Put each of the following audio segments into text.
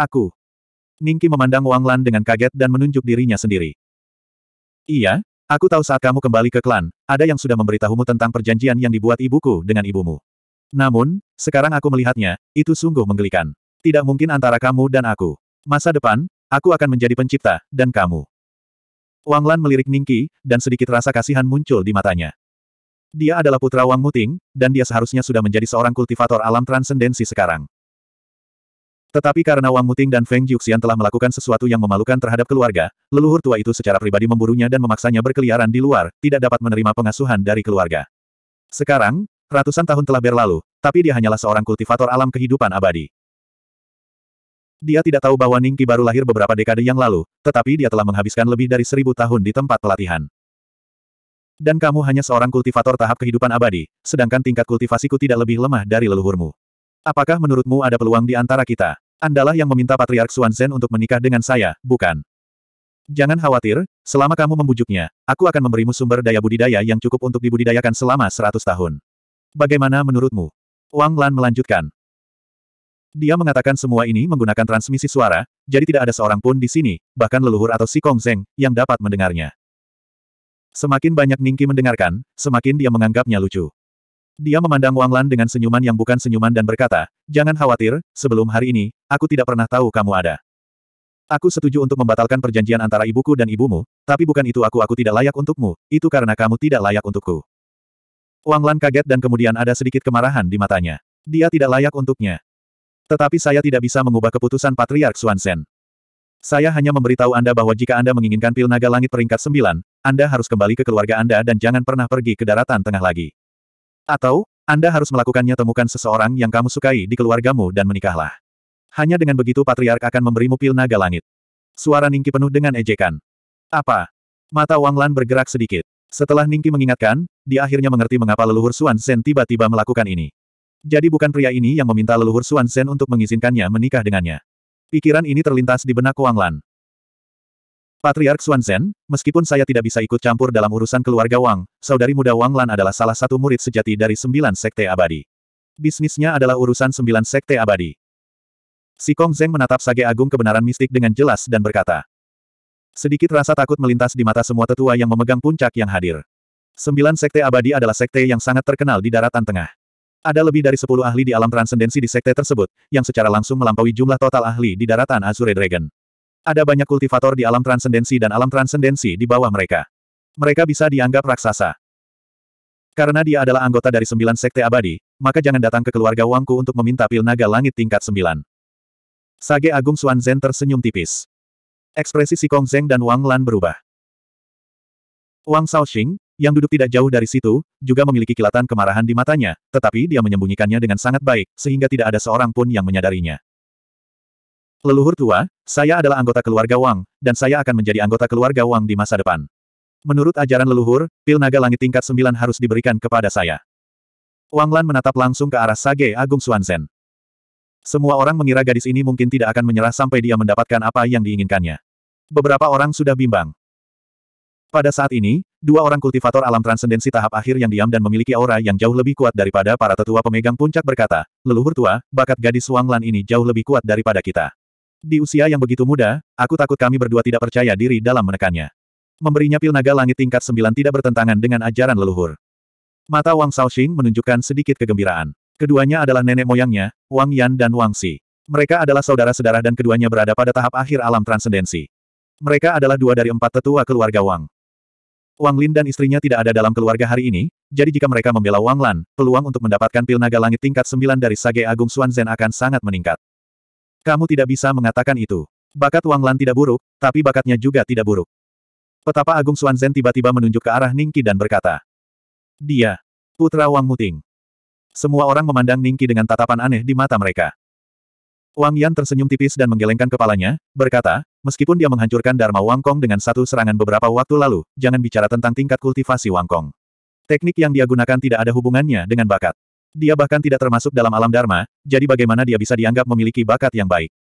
Aku. Ningki memandang Wang Lan dengan kaget dan menunjuk dirinya sendiri. Iya, aku tahu saat kamu kembali ke klan, ada yang sudah memberitahumu tentang perjanjian yang dibuat ibuku dengan ibumu. Namun, sekarang aku melihatnya, itu sungguh menggelikan. Tidak mungkin antara kamu dan aku. Masa depan, aku akan menjadi pencipta, dan kamu. Wang Lan melirik Ningki, dan sedikit rasa kasihan muncul di matanya. Dia adalah putra Wang Muting, dan dia seharusnya sudah menjadi seorang kultivator alam transendensi sekarang. Tetapi karena Wang Muting dan Feng Yuxian telah melakukan sesuatu yang memalukan terhadap keluarga, leluhur tua itu secara pribadi memburunya dan memaksanya berkeliaran di luar, tidak dapat menerima pengasuhan dari keluarga. Sekarang, ratusan tahun telah berlalu, tapi dia hanyalah seorang kultivator alam kehidupan abadi. Dia tidak tahu bahwa Ningki baru lahir beberapa dekade yang lalu, tetapi dia telah menghabiskan lebih dari seribu tahun di tempat pelatihan. Dan kamu hanya seorang kultivator tahap kehidupan abadi, sedangkan tingkat kultivasiku tidak lebih lemah dari leluhurmu. Apakah menurutmu ada peluang di antara kita? Andalah yang meminta Patriark Zhen untuk menikah dengan saya, bukan? Jangan khawatir, selama kamu membujuknya, aku akan memberimu sumber daya budidaya yang cukup untuk dibudidayakan selama seratus tahun. Bagaimana menurutmu? Wang Lan melanjutkan. Dia mengatakan semua ini menggunakan transmisi suara, jadi tidak ada seorang pun di sini, bahkan leluhur atau si Kong Zeng, yang dapat mendengarnya. Semakin banyak Ningki mendengarkan, semakin dia menganggapnya lucu. Dia memandang Wang Lan dengan senyuman yang bukan senyuman dan berkata, Jangan khawatir, sebelum hari ini, aku tidak pernah tahu kamu ada. Aku setuju untuk membatalkan perjanjian antara ibuku dan ibumu, tapi bukan itu aku aku tidak layak untukmu, itu karena kamu tidak layak untukku. Wang Lan kaget dan kemudian ada sedikit kemarahan di matanya. Dia tidak layak untuknya. Tetapi saya tidak bisa mengubah keputusan Patriark Swansen. Saya hanya memberitahu Anda bahwa jika Anda menginginkan pil naga langit peringkat 9, Anda harus kembali ke keluarga Anda dan jangan pernah pergi ke daratan tengah lagi. Atau, Anda harus melakukannya temukan seseorang yang kamu sukai di keluargamu dan menikahlah. Hanya dengan begitu Patriark akan memberimu pil naga langit. Suara Ningki penuh dengan ejekan. Apa? Mata Wang Lan bergerak sedikit. Setelah Ningki mengingatkan, dia akhirnya mengerti mengapa leluhur Suan Sen tiba-tiba melakukan ini. Jadi bukan pria ini yang meminta leluhur Suan Sen untuk mengizinkannya menikah dengannya. Pikiran ini terlintas di benak Wang Lan. Patriark Xuanzhen, meskipun saya tidak bisa ikut campur dalam urusan keluarga Wang, saudari muda Wang Lan adalah salah satu murid sejati dari sembilan sekte abadi. Bisnisnya adalah urusan sembilan sekte abadi. Si Kong Zeng menatap Sage Agung kebenaran mistik dengan jelas dan berkata. Sedikit rasa takut melintas di mata semua tetua yang memegang puncak yang hadir. Sembilan sekte abadi adalah sekte yang sangat terkenal di daratan tengah. Ada lebih dari sepuluh ahli di alam transendensi di sekte tersebut, yang secara langsung melampaui jumlah total ahli di daratan Azure Dragon. Ada banyak kultivator di alam transendensi dan alam transendensi di bawah mereka. Mereka bisa dianggap raksasa. Karena dia adalah anggota dari sembilan sekte abadi, maka jangan datang ke keluarga Wangku untuk meminta pil naga langit tingkat sembilan. Sage Agung Xuan Zhen tersenyum tipis. Ekspresi si Kong Zeng dan Wang Lan berubah. Wang Shaoxing, yang duduk tidak jauh dari situ, juga memiliki kilatan kemarahan di matanya, tetapi dia menyembunyikannya dengan sangat baik, sehingga tidak ada seorang pun yang menyadarinya. Leluhur tua, saya adalah anggota keluarga Wang, dan saya akan menjadi anggota keluarga Wang di masa depan. Menurut ajaran leluhur, pil naga langit tingkat 9 harus diberikan kepada saya. Wang Lan menatap langsung ke arah Sage Agung Suanzen. Semua orang mengira gadis ini mungkin tidak akan menyerah sampai dia mendapatkan apa yang diinginkannya. Beberapa orang sudah bimbang. Pada saat ini, dua orang kultivator alam transendensi tahap akhir yang diam dan memiliki aura yang jauh lebih kuat daripada para tetua pemegang puncak berkata, leluhur tua, bakat gadis Wang Lan ini jauh lebih kuat daripada kita. Di usia yang begitu muda, aku takut kami berdua tidak percaya diri dalam menekannya. Memberinya pil naga langit tingkat sembilan tidak bertentangan dengan ajaran leluhur. Mata Wang Shaoxing menunjukkan sedikit kegembiraan. Keduanya adalah nenek moyangnya, Wang Yan dan Wang Si. Mereka adalah saudara-saudara dan keduanya berada pada tahap akhir alam transendensi. Mereka adalah dua dari empat tetua keluarga Wang. Wang Lin dan istrinya tidak ada dalam keluarga hari ini, jadi jika mereka membela Wang Lan, peluang untuk mendapatkan pil naga langit tingkat sembilan dari Sage Agung Zhen akan sangat meningkat. Kamu tidak bisa mengatakan itu. Bakat Wang Lan tidak buruk, tapi bakatnya juga tidak buruk. Petapa Agung Zhen tiba-tiba menunjuk ke arah Ningki dan berkata. Dia. Putra Wang Muting. Semua orang memandang Ningki dengan tatapan aneh di mata mereka. Wang Yan tersenyum tipis dan menggelengkan kepalanya, berkata, meskipun dia menghancurkan Dharma Wang Kong dengan satu serangan beberapa waktu lalu, jangan bicara tentang tingkat kultivasi Wang Kong. Teknik yang dia gunakan tidak ada hubungannya dengan bakat. Dia bahkan tidak termasuk dalam alam Dharma, jadi bagaimana dia bisa dianggap memiliki bakat yang baik?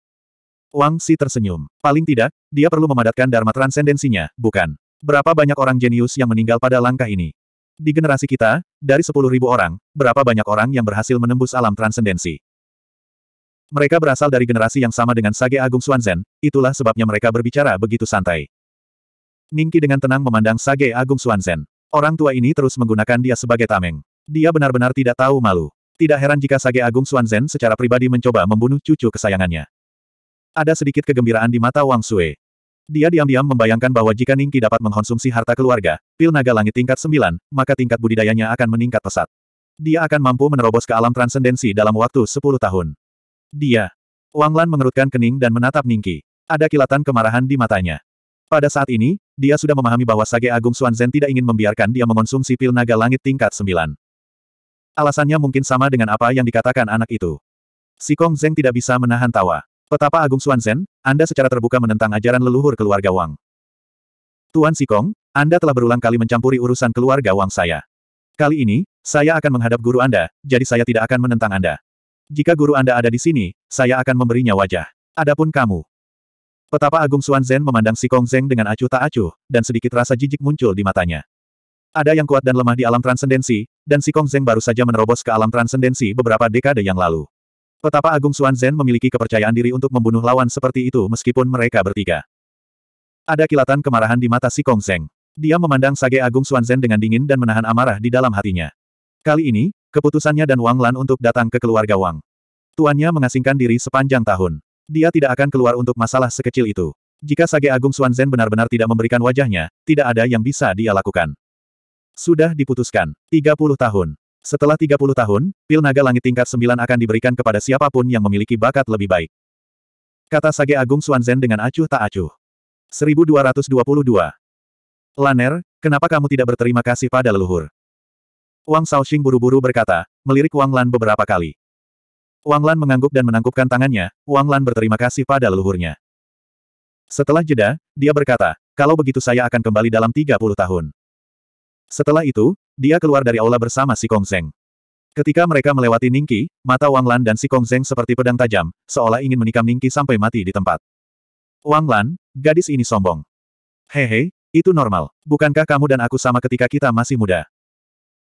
Wang Si tersenyum. Paling tidak, dia perlu memadatkan Dharma transendensinya, bukan? Berapa banyak orang jenius yang meninggal pada langkah ini? Di generasi kita, dari sepuluh ribu orang, berapa banyak orang yang berhasil menembus alam transendensi? Mereka berasal dari generasi yang sama dengan Sage Agung Suanzen, itulah sebabnya mereka berbicara begitu santai. Ningki dengan tenang memandang Sage Agung Suanzen. Orang tua ini terus menggunakan dia sebagai tameng. Dia benar-benar tidak tahu malu. Tidak heran jika Sage Agung Xuanzhen secara pribadi mencoba membunuh cucu kesayangannya. Ada sedikit kegembiraan di mata Wang Sue. Dia diam-diam membayangkan bahwa jika Ningki dapat mengkonsumsi harta keluarga, pil naga langit tingkat 9, maka tingkat budidayanya akan meningkat pesat. Dia akan mampu menerobos ke alam transendensi dalam waktu 10 tahun. Dia. Wang Lan mengerutkan kening dan menatap Ningki. Ada kilatan kemarahan di matanya. Pada saat ini, dia sudah memahami bahwa Sage Agung Xuanzhen tidak ingin membiarkan dia mengonsumsi pil naga langit tingkat 9. Alasannya mungkin sama dengan apa yang dikatakan anak itu. Si Kong Zeng tidak bisa menahan tawa. Petapa Agung Suan Zen, Anda secara terbuka menentang ajaran leluhur keluarga Wang. Tuan Si Kong, Anda telah berulang kali mencampuri urusan keluarga Wang saya. Kali ini, saya akan menghadap guru Anda, jadi saya tidak akan menentang Anda. Jika guru Anda ada di sini, saya akan memberinya wajah. Adapun kamu. Petapa Agung Suan Zen memandang Si Kong Zeng dengan acuh tak acuh, dan sedikit rasa jijik muncul di matanya. Ada yang kuat dan lemah di alam transendensi, dan si Kong Zeng baru saja menerobos ke alam transendensi beberapa dekade yang lalu. Petapa Agung Xuan Zhen memiliki kepercayaan diri untuk membunuh lawan seperti itu meskipun mereka bertiga. Ada kilatan kemarahan di mata si Kong Zeng. Dia memandang Sage Agung Xuan Zhen dengan dingin dan menahan amarah di dalam hatinya. Kali ini, keputusannya dan Wang Lan untuk datang ke keluarga Wang. Tuannya mengasingkan diri sepanjang tahun. Dia tidak akan keluar untuk masalah sekecil itu. Jika Sage Agung Xuan Zhen benar-benar tidak memberikan wajahnya, tidak ada yang bisa dia lakukan. Sudah diputuskan. 30 tahun. Setelah 30 tahun, pil naga langit tingkat 9 akan diberikan kepada siapapun yang memiliki bakat lebih baik. Kata Sage Agung Suanzen dengan acuh tak acuh. 1222. Laner, kenapa kamu tidak berterima kasih pada leluhur? Wang Shaoxing buru-buru berkata, melirik Wang Lan beberapa kali. Wang Lan mengangguk dan menangkupkan tangannya, Wang Lan berterima kasih pada leluhurnya. Setelah jeda, dia berkata, kalau begitu saya akan kembali dalam 30 tahun. Setelah itu, dia keluar dari aula bersama si Kong Zeng. Ketika mereka melewati Ningki, mata Wang Lan dan si Kong Zeng seperti pedang tajam, seolah ingin menikam Ningki sampai mati di tempat. Wang Lan, gadis ini sombong. Hehe, itu normal. Bukankah kamu dan aku sama ketika kita masih muda?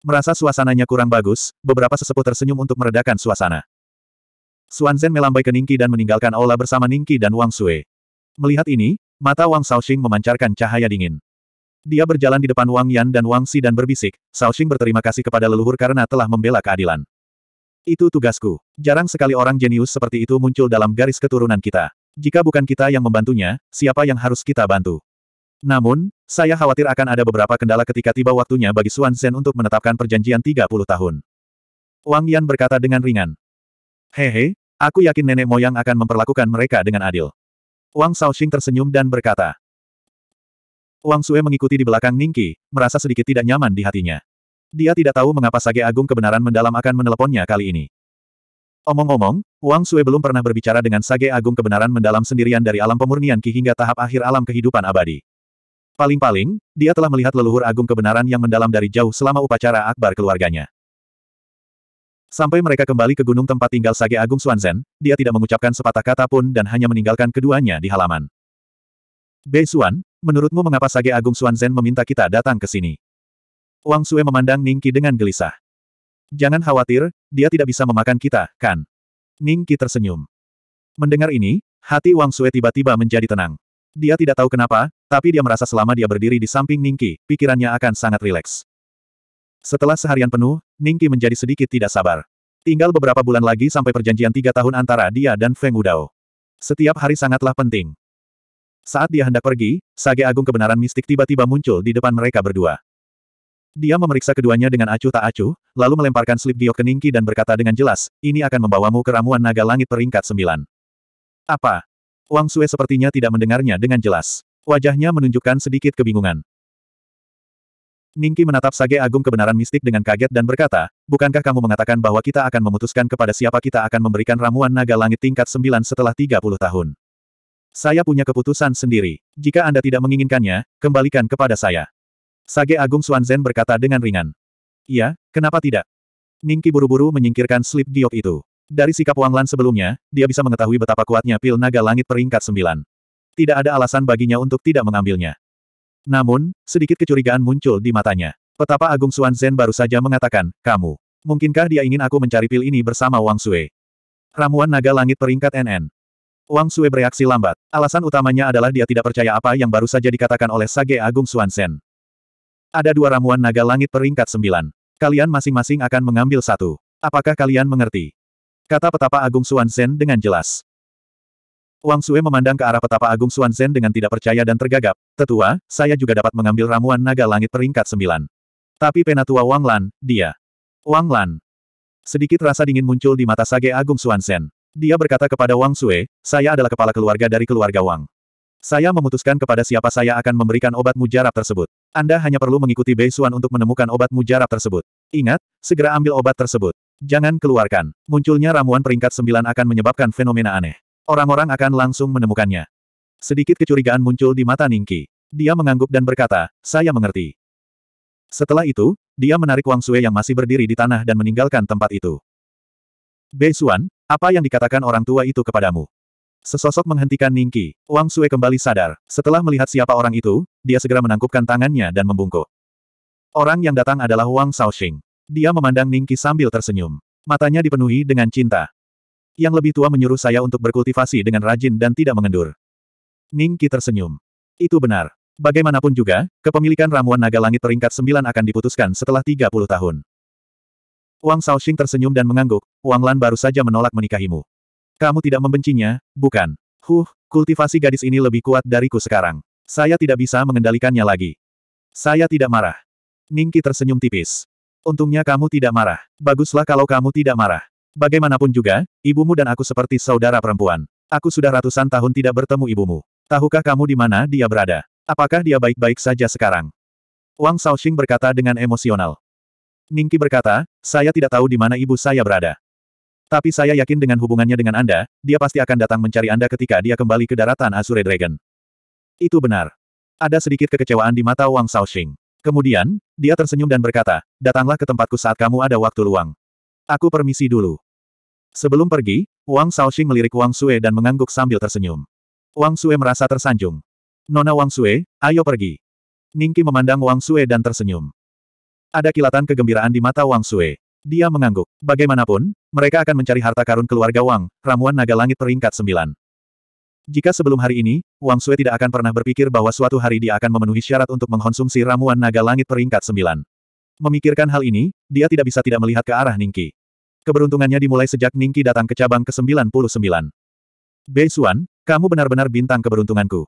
Merasa suasananya kurang bagus, beberapa sesepuh tersenyum untuk meredakan suasana. Xuan Zhen melambai ke Ningki dan meninggalkan aula bersama Ningki dan Wang Sui. Melihat ini, mata Wang Shaoxing memancarkan cahaya dingin. Dia berjalan di depan Wang Yan dan Wang Si dan berbisik, "Sao Xing berterima kasih kepada leluhur karena telah membela keadilan. Itu tugasku. Jarang sekali orang jenius seperti itu muncul dalam garis keturunan kita. Jika bukan kita yang membantunya, siapa yang harus kita bantu? Namun, saya khawatir akan ada beberapa kendala ketika tiba waktunya bagi Xuan Zhen untuk menetapkan perjanjian 30 tahun. Wang Yan berkata dengan ringan. Hehe, aku yakin nenek moyang akan memperlakukan mereka dengan adil. Wang Shaoxing tersenyum dan berkata, Wang Sue mengikuti di belakang Ningki, merasa sedikit tidak nyaman di hatinya. Dia tidak tahu mengapa Sage Agung kebenaran mendalam akan meneleponnya kali ini. Omong-omong, Wang Sue belum pernah berbicara dengan Sage Agung kebenaran mendalam sendirian dari alam pemurnian Ki hingga tahap akhir alam kehidupan abadi. Paling-paling, dia telah melihat leluhur agung kebenaran yang mendalam dari jauh selama upacara akbar keluarganya. Sampai mereka kembali ke gunung tempat tinggal Sage Agung Suanzen, dia tidak mengucapkan sepatah kata pun dan hanya meninggalkan keduanya di halaman. Bei Xuan, menurutmu mengapa Sage Agung Zhen meminta kita datang ke sini? Wang Sue memandang Ningki dengan gelisah. Jangan khawatir, dia tidak bisa memakan kita, kan? Ningki tersenyum. Mendengar ini, hati Wang Sue tiba-tiba menjadi tenang. Dia tidak tahu kenapa, tapi dia merasa selama dia berdiri di samping Ningki, pikirannya akan sangat rileks. Setelah seharian penuh, Ningki menjadi sedikit tidak sabar. Tinggal beberapa bulan lagi sampai perjanjian tiga tahun antara dia dan Feng Udao. Setiap hari sangatlah penting. Saat dia hendak pergi, sage agung kebenaran mistik tiba-tiba muncul di depan mereka berdua. Dia memeriksa keduanya dengan acuh tak acuh, lalu melemparkan slip giok ke Ningki dan berkata dengan jelas, ini akan membawamu ke ramuan naga langit peringkat sembilan. Apa? Wang Sue sepertinya tidak mendengarnya dengan jelas. Wajahnya menunjukkan sedikit kebingungan. Ningki menatap Sage Agung kebenaran mistik dengan kaget dan berkata, Bukankah kamu mengatakan bahwa kita akan memutuskan kepada siapa kita akan memberikan ramuan naga langit tingkat sembilan setelah 30 tahun? Saya punya keputusan sendiri. Jika Anda tidak menginginkannya, kembalikan kepada saya. Sage Agung Suanzen berkata dengan ringan. Iya, kenapa tidak? Ningki buru-buru menyingkirkan slip giok itu. Dari sikap Wang Lan sebelumnya, dia bisa mengetahui betapa kuatnya pil naga langit peringkat sembilan. Tidak ada alasan baginya untuk tidak mengambilnya. Namun, sedikit kecurigaan muncul di matanya. Petapa Agung Zen baru saja mengatakan, kamu. Mungkinkah dia ingin aku mencari pil ini bersama Wang Sui? Ramuan naga langit peringkat NN. Wang Sui bereaksi lambat. Alasan utamanya adalah dia tidak percaya apa yang baru saja dikatakan oleh Sage Agung Suansen. Ada dua ramuan naga langit peringkat sembilan. Kalian masing-masing akan mengambil satu. Apakah kalian mengerti? Kata petapa Agung Suansen dengan jelas. Wang Sui memandang ke arah petapa Agung Suansen dengan tidak percaya dan tergagap. Tetua, saya juga dapat mengambil ramuan naga langit peringkat sembilan. Tapi penatua Wang Lan, dia. Wang Lan. Sedikit rasa dingin muncul di mata Sage Agung Suansen. Dia berkata kepada Wang Sue, saya adalah kepala keluarga dari keluarga Wang. Saya memutuskan kepada siapa saya akan memberikan obat mujarab tersebut. Anda hanya perlu mengikuti Bei Xuan untuk menemukan obat mujarab tersebut. Ingat, segera ambil obat tersebut. Jangan keluarkan. Munculnya ramuan peringkat sembilan akan menyebabkan fenomena aneh. Orang-orang akan langsung menemukannya. Sedikit kecurigaan muncul di mata Ningki. Dia mengangguk dan berkata, saya mengerti. Setelah itu, dia menarik Wang Sue yang masih berdiri di tanah dan meninggalkan tempat itu. Bei Xuan, apa yang dikatakan orang tua itu kepadamu? Sesosok menghentikan Ningki. Wang Sue kembali sadar. Setelah melihat siapa orang itu, dia segera menangkupkan tangannya dan membungkuk. Orang yang datang adalah Wang Shaoxing. Dia memandang Ningki sambil tersenyum. Matanya dipenuhi dengan cinta. Yang lebih tua menyuruh saya untuk berkultivasi dengan rajin dan tidak mengendur. Ningki tersenyum. Itu benar. Bagaimanapun juga, kepemilikan ramuan naga langit peringkat 9 akan diputuskan setelah 30 tahun. Wang Shaoxing tersenyum dan mengangguk, Wang Lan baru saja menolak menikahimu. Kamu tidak membencinya, bukan? Huh, kultivasi gadis ini lebih kuat dariku sekarang. Saya tidak bisa mengendalikannya lagi. Saya tidak marah. Ningki tersenyum tipis. Untungnya kamu tidak marah. Baguslah kalau kamu tidak marah. Bagaimanapun juga, ibumu dan aku seperti saudara perempuan. Aku sudah ratusan tahun tidak bertemu ibumu. Tahukah kamu di mana dia berada? Apakah dia baik-baik saja sekarang? Wang Shaoxing berkata dengan emosional. Ningki berkata, saya tidak tahu di mana ibu saya berada. Tapi saya yakin dengan hubungannya dengan Anda, dia pasti akan datang mencari Anda ketika dia kembali ke daratan Azure Dragon. Itu benar. Ada sedikit kekecewaan di mata Wang Shaoxing. Kemudian, dia tersenyum dan berkata, datanglah ke tempatku saat kamu ada waktu luang. Aku permisi dulu. Sebelum pergi, Wang Shaoxing melirik Wang Sue dan mengangguk sambil tersenyum. Wang Sue merasa tersanjung. Nona Wang Sue, ayo pergi. Ningki memandang Wang Sue dan tersenyum. Ada kilatan kegembiraan di mata Wang Sue. Dia mengangguk. Bagaimanapun, mereka akan mencari harta karun keluarga Wang, ramuan naga langit peringkat sembilan. Jika sebelum hari ini, Wang Sue tidak akan pernah berpikir bahwa suatu hari dia akan memenuhi syarat untuk mengkonsumsi ramuan naga langit peringkat sembilan. Memikirkan hal ini, dia tidak bisa tidak melihat ke arah Ningki. Keberuntungannya dimulai sejak Ningki datang ke cabang ke-99. Bei Xuan, kamu benar-benar bintang keberuntunganku.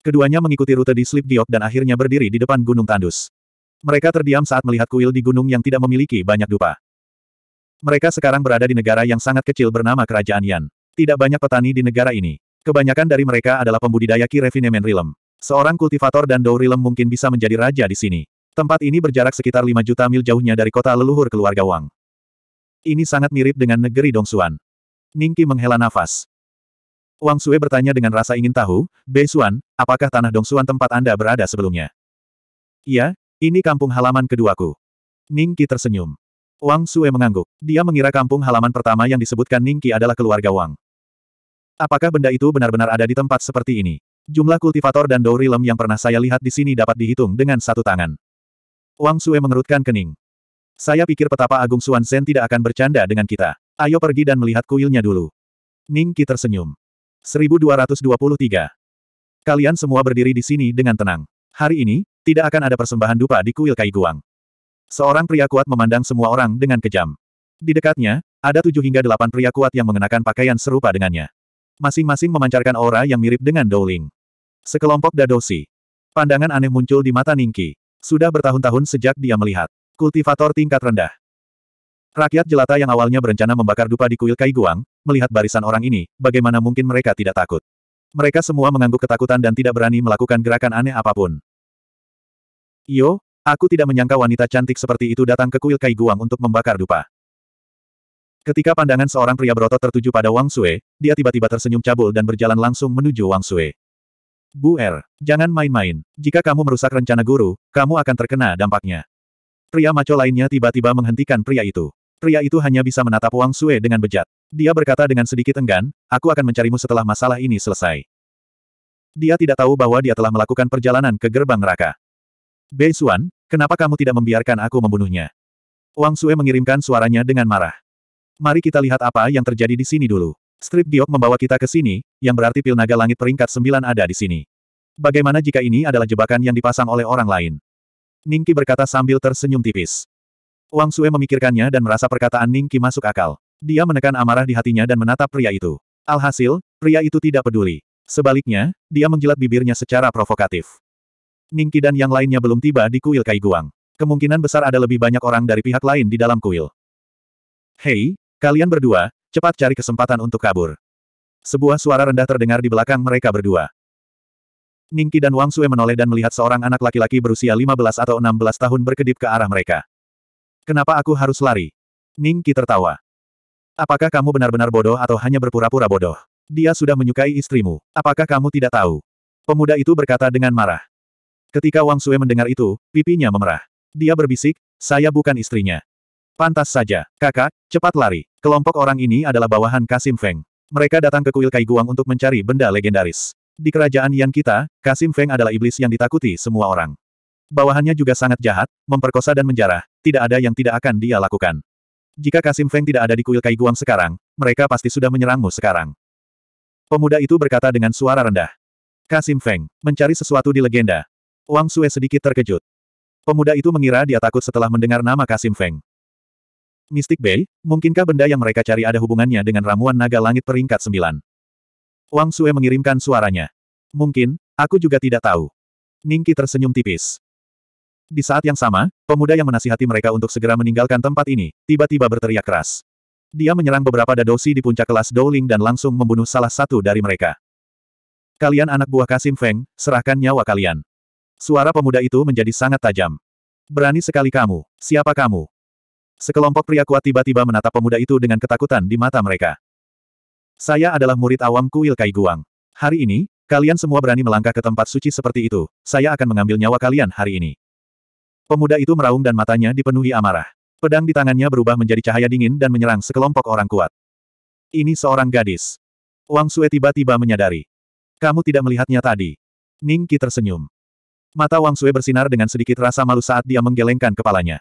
Keduanya mengikuti rute di slip Giok dan akhirnya berdiri di depan Gunung Tandus. Mereka terdiam saat melihat kuil di gunung yang tidak memiliki banyak dupa. Mereka sekarang berada di negara yang sangat kecil bernama Kerajaan Yan. Tidak banyak petani di negara ini. Kebanyakan dari mereka adalah pembudidaya Kirevinemen Rilem. Seorang kultivator dan Dou Rilem mungkin bisa menjadi raja di sini. Tempat ini berjarak sekitar 5 juta mil jauhnya dari kota leluhur keluarga Wang. Ini sangat mirip dengan negeri Dongsuan. Ningki menghela nafas. Wang Sue bertanya dengan rasa ingin tahu, Bei Xuan, apakah tanah Dongsuan tempat Anda berada sebelumnya? Iya, ini kampung halaman keduaku. Ning Qi tersenyum. Wang Sue mengangguk. Dia mengira kampung halaman pertama yang disebutkan Ning Qi adalah keluarga Wang. Apakah benda itu benar-benar ada di tempat seperti ini? Jumlah kultivator dan Douri Lem yang pernah saya lihat di sini dapat dihitung dengan satu tangan. Wang Sue mengerutkan kening. Saya pikir petapa Agung Suan Sen tidak akan bercanda dengan kita. Ayo pergi dan melihat kuilnya dulu. Ning Qi tersenyum. 1223. Kalian semua berdiri di sini dengan tenang. Hari ini, tidak akan ada persembahan dupa di kuil Kaiguang. Seorang pria kuat memandang semua orang dengan kejam. Di dekatnya, ada tujuh hingga delapan pria kuat yang mengenakan pakaian serupa dengannya. Masing-masing memancarkan aura yang mirip dengan Douling. Sekelompok dadosi. Pandangan aneh muncul di mata Ningki. Sudah bertahun-tahun sejak dia melihat. Kultivator tingkat rendah. Rakyat jelata yang awalnya berencana membakar dupa di kuil Kaiguang, melihat barisan orang ini, bagaimana mungkin mereka tidak takut. Mereka semua mengangguk ketakutan dan tidak berani melakukan gerakan aneh apapun. Yo, aku tidak menyangka wanita cantik seperti itu datang ke kuil Kai Guang untuk membakar dupa. Ketika pandangan seorang pria berotot tertuju pada Wang Sue, dia tiba-tiba tersenyum cabul dan berjalan langsung menuju Wang Sue. Bu Er, jangan main-main. Jika kamu merusak rencana guru, kamu akan terkena dampaknya. Pria maco lainnya tiba-tiba menghentikan pria itu. Pria itu hanya bisa menatap Wang Sue dengan bejat. Dia berkata dengan sedikit enggan, aku akan mencarimu setelah masalah ini selesai. Dia tidak tahu bahwa dia telah melakukan perjalanan ke gerbang neraka. Bei Xuan, kenapa kamu tidak membiarkan aku membunuhnya? Wang Sue mengirimkan suaranya dengan marah. Mari kita lihat apa yang terjadi di sini dulu. Strip Giok membawa kita ke sini, yang berarti pil naga langit peringkat 9 ada di sini. Bagaimana jika ini adalah jebakan yang dipasang oleh orang lain? Ningki berkata sambil tersenyum tipis. Wang Sue memikirkannya dan merasa perkataan Ningki masuk akal. Dia menekan amarah di hatinya dan menatap pria itu. Alhasil, pria itu tidak peduli. Sebaliknya, dia menjilat bibirnya secara provokatif. Ningki dan yang lainnya belum tiba di kuil Kai Guang. Kemungkinan besar ada lebih banyak orang dari pihak lain di dalam kuil. Hei, kalian berdua, cepat cari kesempatan untuk kabur. Sebuah suara rendah terdengar di belakang mereka berdua. Ningki dan Wang Sue menoleh dan melihat seorang anak laki-laki berusia 15 atau 16 tahun berkedip ke arah mereka. Kenapa aku harus lari? Ningki tertawa. Apakah kamu benar-benar bodoh atau hanya berpura-pura bodoh? Dia sudah menyukai istrimu. Apakah kamu tidak tahu? Pemuda itu berkata dengan marah. Ketika Wang Sue mendengar itu, pipinya memerah. Dia berbisik, saya bukan istrinya. Pantas saja, kakak, cepat lari. Kelompok orang ini adalah bawahan Kasim Feng. Mereka datang ke kuil Kai Guang untuk mencari benda legendaris. Di kerajaan Yan kita, Kasim Feng adalah iblis yang ditakuti semua orang. Bawahannya juga sangat jahat, memperkosa dan menjarah, tidak ada yang tidak akan dia lakukan. Jika Kasim Feng tidak ada di kuil Kai Guang sekarang, mereka pasti sudah menyerangmu sekarang. Pemuda itu berkata dengan suara rendah. Kasim Feng, mencari sesuatu di legenda, Wang Sue sedikit terkejut. Pemuda itu mengira dia takut setelah mendengar nama Kasim Feng. Mystic Bay, mungkinkah benda yang mereka cari ada hubungannya dengan ramuan naga langit peringkat sembilan? Wang Sue mengirimkan suaranya. Mungkin, aku juga tidak tahu. Ningki tersenyum tipis. Di saat yang sama, pemuda yang menasihati mereka untuk segera meninggalkan tempat ini, tiba-tiba berteriak keras. Dia menyerang beberapa dadosi di puncak kelas Dowling dan langsung membunuh salah satu dari mereka. Kalian anak buah Kasim Feng, serahkan nyawa kalian. Suara pemuda itu menjadi sangat tajam. Berani sekali kamu. Siapa kamu? Sekelompok pria kuat tiba-tiba menatap pemuda itu dengan ketakutan di mata mereka. Saya adalah murid awam kuil Kai Guang. Hari ini, kalian semua berani melangkah ke tempat suci seperti itu, saya akan mengambil nyawa kalian hari ini. Pemuda itu meraung dan matanya dipenuhi amarah. Pedang di tangannya berubah menjadi cahaya dingin dan menyerang sekelompok orang kuat. Ini seorang gadis. Wang Sue tiba-tiba menyadari. Kamu tidak melihatnya tadi. Ning Qi tersenyum. Mata Wang Sui bersinar dengan sedikit rasa malu saat dia menggelengkan kepalanya.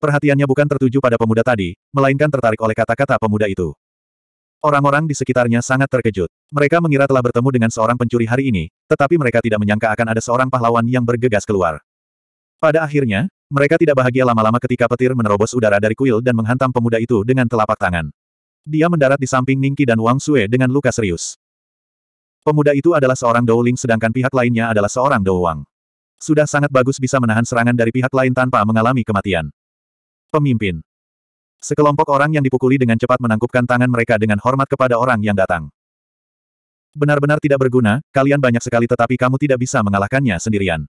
Perhatiannya bukan tertuju pada pemuda tadi, melainkan tertarik oleh kata-kata pemuda itu. Orang-orang di sekitarnya sangat terkejut. Mereka mengira telah bertemu dengan seorang pencuri hari ini, tetapi mereka tidak menyangka akan ada seorang pahlawan yang bergegas keluar. Pada akhirnya, mereka tidak bahagia lama-lama ketika petir menerobos udara dari kuil dan menghantam pemuda itu dengan telapak tangan. Dia mendarat di samping Ningki dan Wang Sue dengan luka serius. Pemuda itu adalah seorang Douling sedangkan pihak lainnya adalah seorang Douwang sudah sangat bagus bisa menahan serangan dari pihak lain tanpa mengalami kematian. Pemimpin. Sekelompok orang yang dipukuli dengan cepat menangkupkan tangan mereka dengan hormat kepada orang yang datang. Benar-benar tidak berguna, kalian banyak sekali tetapi kamu tidak bisa mengalahkannya sendirian.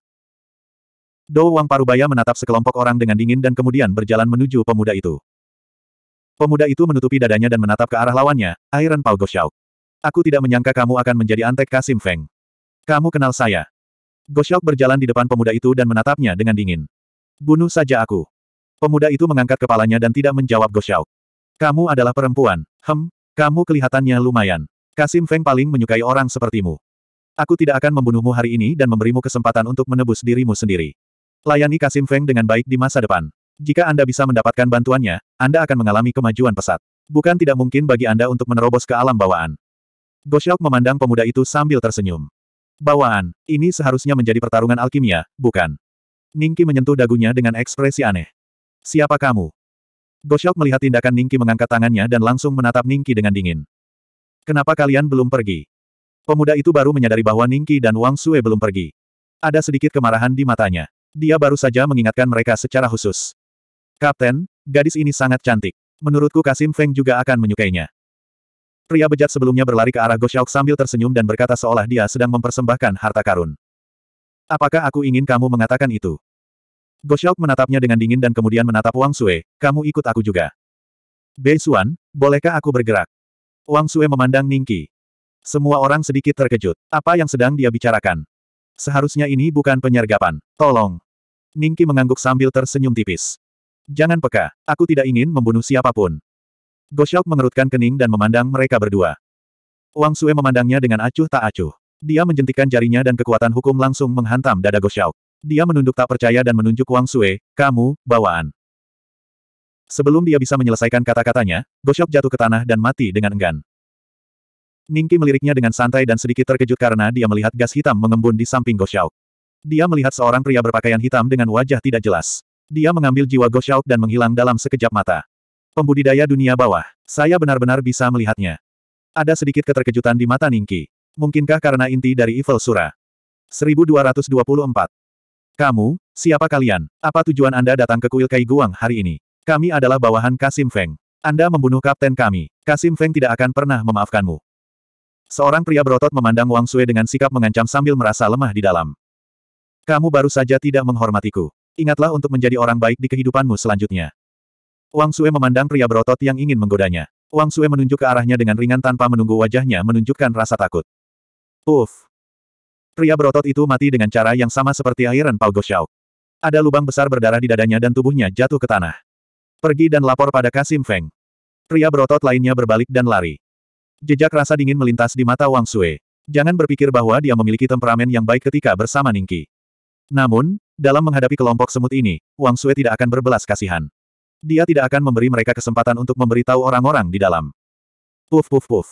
Dou Wang Parubaya menatap sekelompok orang dengan dingin dan kemudian berjalan menuju pemuda itu. Pemuda itu menutupi dadanya dan menatap ke arah lawannya, Iron Pau Goshauk. Aku tidak menyangka kamu akan menjadi antek Kasim Feng. Kamu kenal saya. Goshok berjalan di depan pemuda itu dan menatapnya dengan dingin. Bunuh saja aku. Pemuda itu mengangkat kepalanya dan tidak menjawab Gosyauk. Kamu adalah perempuan. Hem, kamu kelihatannya lumayan. Kasim Feng paling menyukai orang sepertimu. Aku tidak akan membunuhmu hari ini dan memberimu kesempatan untuk menebus dirimu sendiri. Layani Kasim Feng dengan baik di masa depan. Jika Anda bisa mendapatkan bantuannya, Anda akan mengalami kemajuan pesat. Bukan tidak mungkin bagi Anda untuk menerobos ke alam bawaan. Gosyauk memandang pemuda itu sambil tersenyum. Bawaan, ini seharusnya menjadi pertarungan alkimia, bukan? Ningki menyentuh dagunya dengan ekspresi aneh. Siapa kamu? Goshok melihat tindakan Ningki mengangkat tangannya dan langsung menatap Ningki dengan dingin. Kenapa kalian belum pergi? Pemuda itu baru menyadari bahwa Ningki dan Wang Sue belum pergi. Ada sedikit kemarahan di matanya. Dia baru saja mengingatkan mereka secara khusus. Kapten, gadis ini sangat cantik. Menurutku Kasim Feng juga akan menyukainya. Pria bejat sebelumnya berlari ke arah Goshauk sambil tersenyum dan berkata seolah dia sedang mempersembahkan harta karun. Apakah aku ingin kamu mengatakan itu? Goshauk menatapnya dengan dingin dan kemudian menatap Wang Sue, kamu ikut aku juga. Bei Xuan, bolehkah aku bergerak? Wang Sue memandang Ningki. Semua orang sedikit terkejut. Apa yang sedang dia bicarakan? Seharusnya ini bukan penyergapan. Tolong. Ningki mengangguk sambil tersenyum tipis. Jangan peka, aku tidak ingin membunuh siapapun. Goshok mengerutkan kening dan memandang mereka berdua. Wang Sue memandangnya dengan acuh tak acuh. Dia menjentikan jarinya dan kekuatan hukum langsung menghantam dada Goshauk. Dia menunduk tak percaya dan menunjuk Wang Sue, kamu, bawaan. Sebelum dia bisa menyelesaikan kata-katanya, Goshauk jatuh ke tanah dan mati dengan enggan. Ningki meliriknya dengan santai dan sedikit terkejut karena dia melihat gas hitam mengembun di samping Goshauk. Dia melihat seorang pria berpakaian hitam dengan wajah tidak jelas. Dia mengambil jiwa Goshauk dan menghilang dalam sekejap mata. Pembudidaya dunia bawah. Saya benar-benar bisa melihatnya. Ada sedikit keterkejutan di mata Ningki. Mungkinkah karena inti dari Evil Sura? 1224. Kamu, siapa kalian? Apa tujuan Anda datang ke kuil Kai Guang hari ini? Kami adalah bawahan Kasim Feng. Anda membunuh kapten kami. Kasim Feng tidak akan pernah memaafkanmu. Seorang pria berotot memandang Wang Sui dengan sikap mengancam sambil merasa lemah di dalam. Kamu baru saja tidak menghormatiku. Ingatlah untuk menjadi orang baik di kehidupanmu selanjutnya. Wang Sue memandang pria berotot yang ingin menggodanya. Wang Sue menunjuk ke arahnya dengan ringan tanpa menunggu wajahnya menunjukkan rasa takut. Uff. Pria berotot itu mati dengan cara yang sama seperti airan Pao Goshao. Ada lubang besar berdarah di dadanya dan tubuhnya jatuh ke tanah. Pergi dan lapor pada Kasim Feng. Pria berotot lainnya berbalik dan lari. Jejak rasa dingin melintas di mata Wang Sue. Jangan berpikir bahwa dia memiliki temperamen yang baik ketika bersama Ningki. Namun, dalam menghadapi kelompok semut ini, Wang Sue tidak akan berbelas kasihan. Dia tidak akan memberi mereka kesempatan untuk memberitahu orang-orang di dalam. Puf puf puf.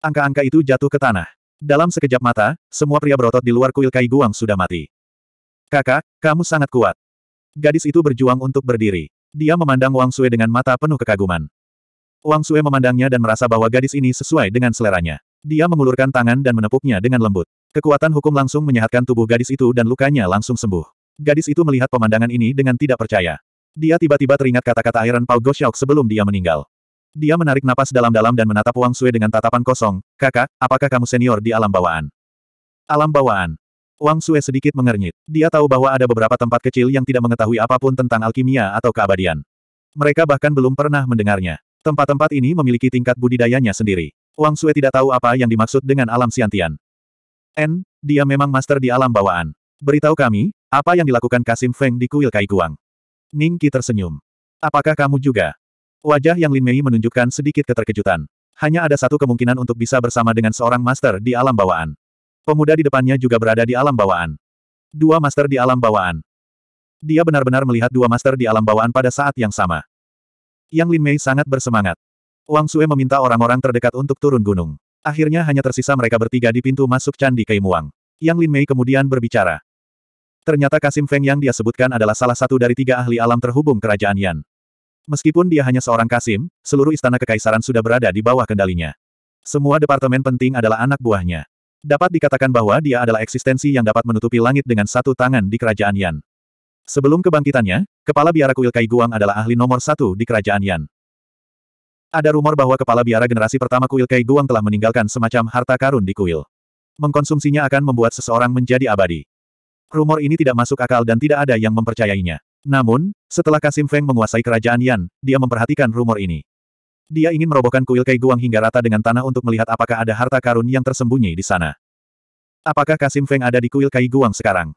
Angka-angka itu jatuh ke tanah. Dalam sekejap mata, semua pria berotot di luar kuil Kai Guang sudah mati. Kakak, kamu sangat kuat. Gadis itu berjuang untuk berdiri. Dia memandang Wang Sue dengan mata penuh kekaguman. Wang Sue memandangnya dan merasa bahwa gadis ini sesuai dengan seleranya. Dia mengulurkan tangan dan menepuknya dengan lembut. Kekuatan hukum langsung menyehatkan tubuh gadis itu dan lukanya langsung sembuh. Gadis itu melihat pemandangan ini dengan tidak percaya. Dia tiba-tiba teringat kata-kata Iron Pau Goshauk sebelum dia meninggal. Dia menarik napas dalam-dalam dan menatap Wang Sui dengan tatapan kosong, kakak, apakah kamu senior di alam bawaan? Alam bawaan. Wang Sui sedikit mengernyit. Dia tahu bahwa ada beberapa tempat kecil yang tidak mengetahui apapun tentang alkimia atau keabadian. Mereka bahkan belum pernah mendengarnya. Tempat-tempat ini memiliki tingkat budidayanya sendiri. Wang Sui tidak tahu apa yang dimaksud dengan alam siantian. N, dia memang master di alam bawaan. Beritahu kami, apa yang dilakukan Kasim Feng di kuil Kaiguang. Ning Qi tersenyum. Apakah kamu juga? Wajah yang Lin Mei menunjukkan sedikit keterkejutan. Hanya ada satu kemungkinan untuk bisa bersama dengan seorang master di alam bawaan. Pemuda di depannya juga berada di alam bawaan. Dua master di alam bawaan. Dia benar-benar melihat dua master di alam bawaan pada saat yang sama. Yang Lin Mei sangat bersemangat. Wang Sue meminta orang-orang terdekat untuk turun gunung. Akhirnya hanya tersisa mereka bertiga di pintu masuk Candi Keimuang. Yang Lin Mei kemudian berbicara. Ternyata Kasim Feng yang dia sebutkan adalah salah satu dari tiga ahli alam terhubung kerajaan Yan. Meskipun dia hanya seorang Kasim, seluruh istana kekaisaran sudah berada di bawah kendalinya. Semua departemen penting adalah anak buahnya. Dapat dikatakan bahwa dia adalah eksistensi yang dapat menutupi langit dengan satu tangan di kerajaan Yan. Sebelum kebangkitannya, kepala biara kuil Kai Guang adalah ahli nomor satu di kerajaan Yan. Ada rumor bahwa kepala biara generasi pertama kuil Kai Guang telah meninggalkan semacam harta karun di kuil. Mengkonsumsinya akan membuat seseorang menjadi abadi. Rumor ini tidak masuk akal dan tidak ada yang mempercayainya. Namun, setelah Kasim Feng menguasai kerajaan Yan, dia memperhatikan rumor ini. Dia ingin merobohkan kuil Kei Guang hingga rata dengan tanah untuk melihat apakah ada harta karun yang tersembunyi di sana. Apakah Kasim Feng ada di kuil Kai Guang sekarang?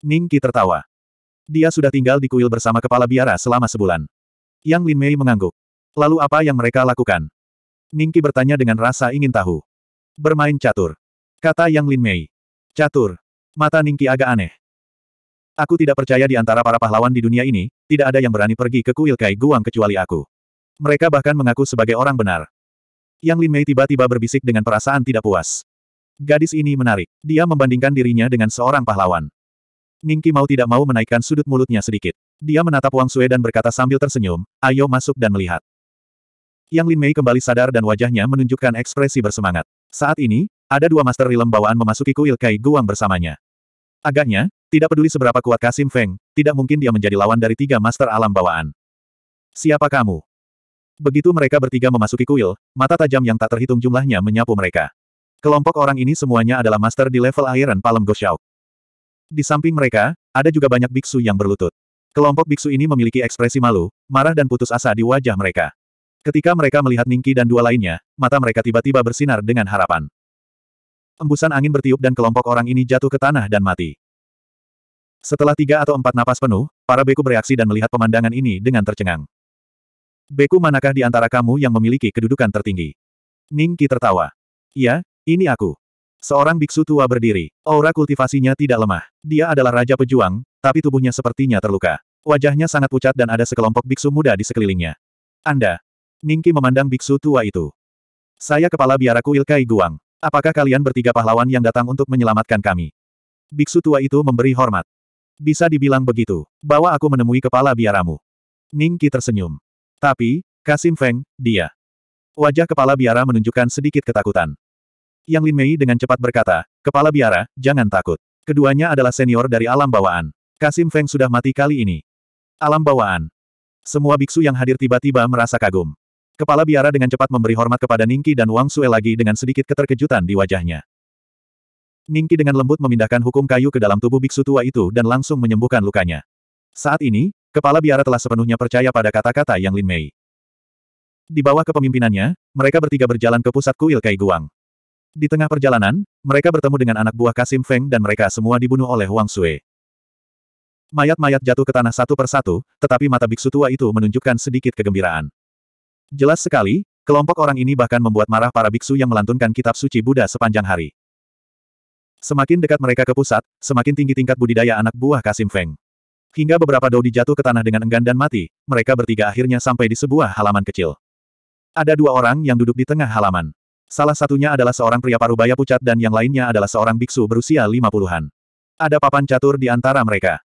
Ning Qi tertawa. Dia sudah tinggal di kuil bersama kepala biara selama sebulan. Yang Lin Mei mengangguk. Lalu apa yang mereka lakukan? Ning Qi bertanya dengan rasa ingin tahu. Bermain catur. Kata Yang Lin Mei. Catur. Mata Ningki agak aneh. Aku tidak percaya di antara para pahlawan di dunia ini, tidak ada yang berani pergi ke kuil Kai Guang kecuali aku. Mereka bahkan mengaku sebagai orang benar. Yang Lin Mei tiba-tiba berbisik dengan perasaan tidak puas. Gadis ini menarik. Dia membandingkan dirinya dengan seorang pahlawan. Ningki mau tidak mau menaikkan sudut mulutnya sedikit. Dia menatap Wang Sue dan berkata sambil tersenyum, ayo masuk dan melihat. Yang Lin Mei kembali sadar dan wajahnya menunjukkan ekspresi bersemangat. Saat ini, ada dua master rilem bawaan memasuki kuil Kai Guang bersamanya. Agaknya, tidak peduli seberapa kuat Kasim Feng, tidak mungkin dia menjadi lawan dari tiga master alam bawaan. Siapa kamu? Begitu mereka bertiga memasuki kuil, mata tajam yang tak terhitung jumlahnya menyapu mereka. Kelompok orang ini semuanya adalah master di level Iron palem Goshao. Di samping mereka, ada juga banyak biksu yang berlutut. Kelompok biksu ini memiliki ekspresi malu, marah dan putus asa di wajah mereka. Ketika mereka melihat Ningki dan dua lainnya, mata mereka tiba-tiba bersinar dengan harapan. Embusan angin bertiup dan kelompok orang ini jatuh ke tanah dan mati. Setelah tiga atau empat napas penuh, para beku bereaksi dan melihat pemandangan ini dengan tercengang. Beku manakah di antara kamu yang memiliki kedudukan tertinggi? Ningki tertawa. Ya, ini aku. Seorang biksu tua berdiri. Aura kultivasinya tidak lemah. Dia adalah raja pejuang, tapi tubuhnya sepertinya terluka. Wajahnya sangat pucat dan ada sekelompok biksu muda di sekelilingnya. Anda. Ningki memandang biksu tua itu. Saya kepala biara kuil Kai Guang. Apakah kalian bertiga pahlawan yang datang untuk menyelamatkan kami? Biksu tua itu memberi hormat. Bisa dibilang begitu, bahwa aku menemui kepala biaramu. Ning Qi tersenyum. Tapi, Kasim Feng, dia. Wajah kepala biara menunjukkan sedikit ketakutan. Yang Lin Mei dengan cepat berkata, Kepala biara, jangan takut. Keduanya adalah senior dari alam bawaan. Kasim Feng sudah mati kali ini. Alam bawaan. Semua biksu yang hadir tiba-tiba merasa kagum. Kepala biara dengan cepat memberi hormat kepada Ningki dan Wang Sue lagi dengan sedikit keterkejutan di wajahnya. Ningki dengan lembut memindahkan hukum kayu ke dalam tubuh biksu tua itu dan langsung menyembuhkan lukanya. Saat ini, kepala biara telah sepenuhnya percaya pada kata-kata yang Lin Mei. Di bawah kepemimpinannya, mereka bertiga berjalan ke pusat kuil Kai Guang. Di tengah perjalanan, mereka bertemu dengan anak buah Kasim Feng dan mereka semua dibunuh oleh Wang Sue. Mayat-mayat jatuh ke tanah satu persatu, tetapi mata biksu tua itu menunjukkan sedikit kegembiraan. Jelas sekali, kelompok orang ini bahkan membuat marah para biksu yang melantunkan kitab suci Buddha sepanjang hari. Semakin dekat mereka ke pusat, semakin tinggi tingkat budidaya anak buah Kasim Feng. Hingga beberapa dodi jatuh ke tanah dengan enggan dan mati, mereka bertiga akhirnya sampai di sebuah halaman kecil. Ada dua orang yang duduk di tengah halaman. Salah satunya adalah seorang pria parubaya pucat dan yang lainnya adalah seorang biksu berusia lima puluhan. Ada papan catur di antara mereka.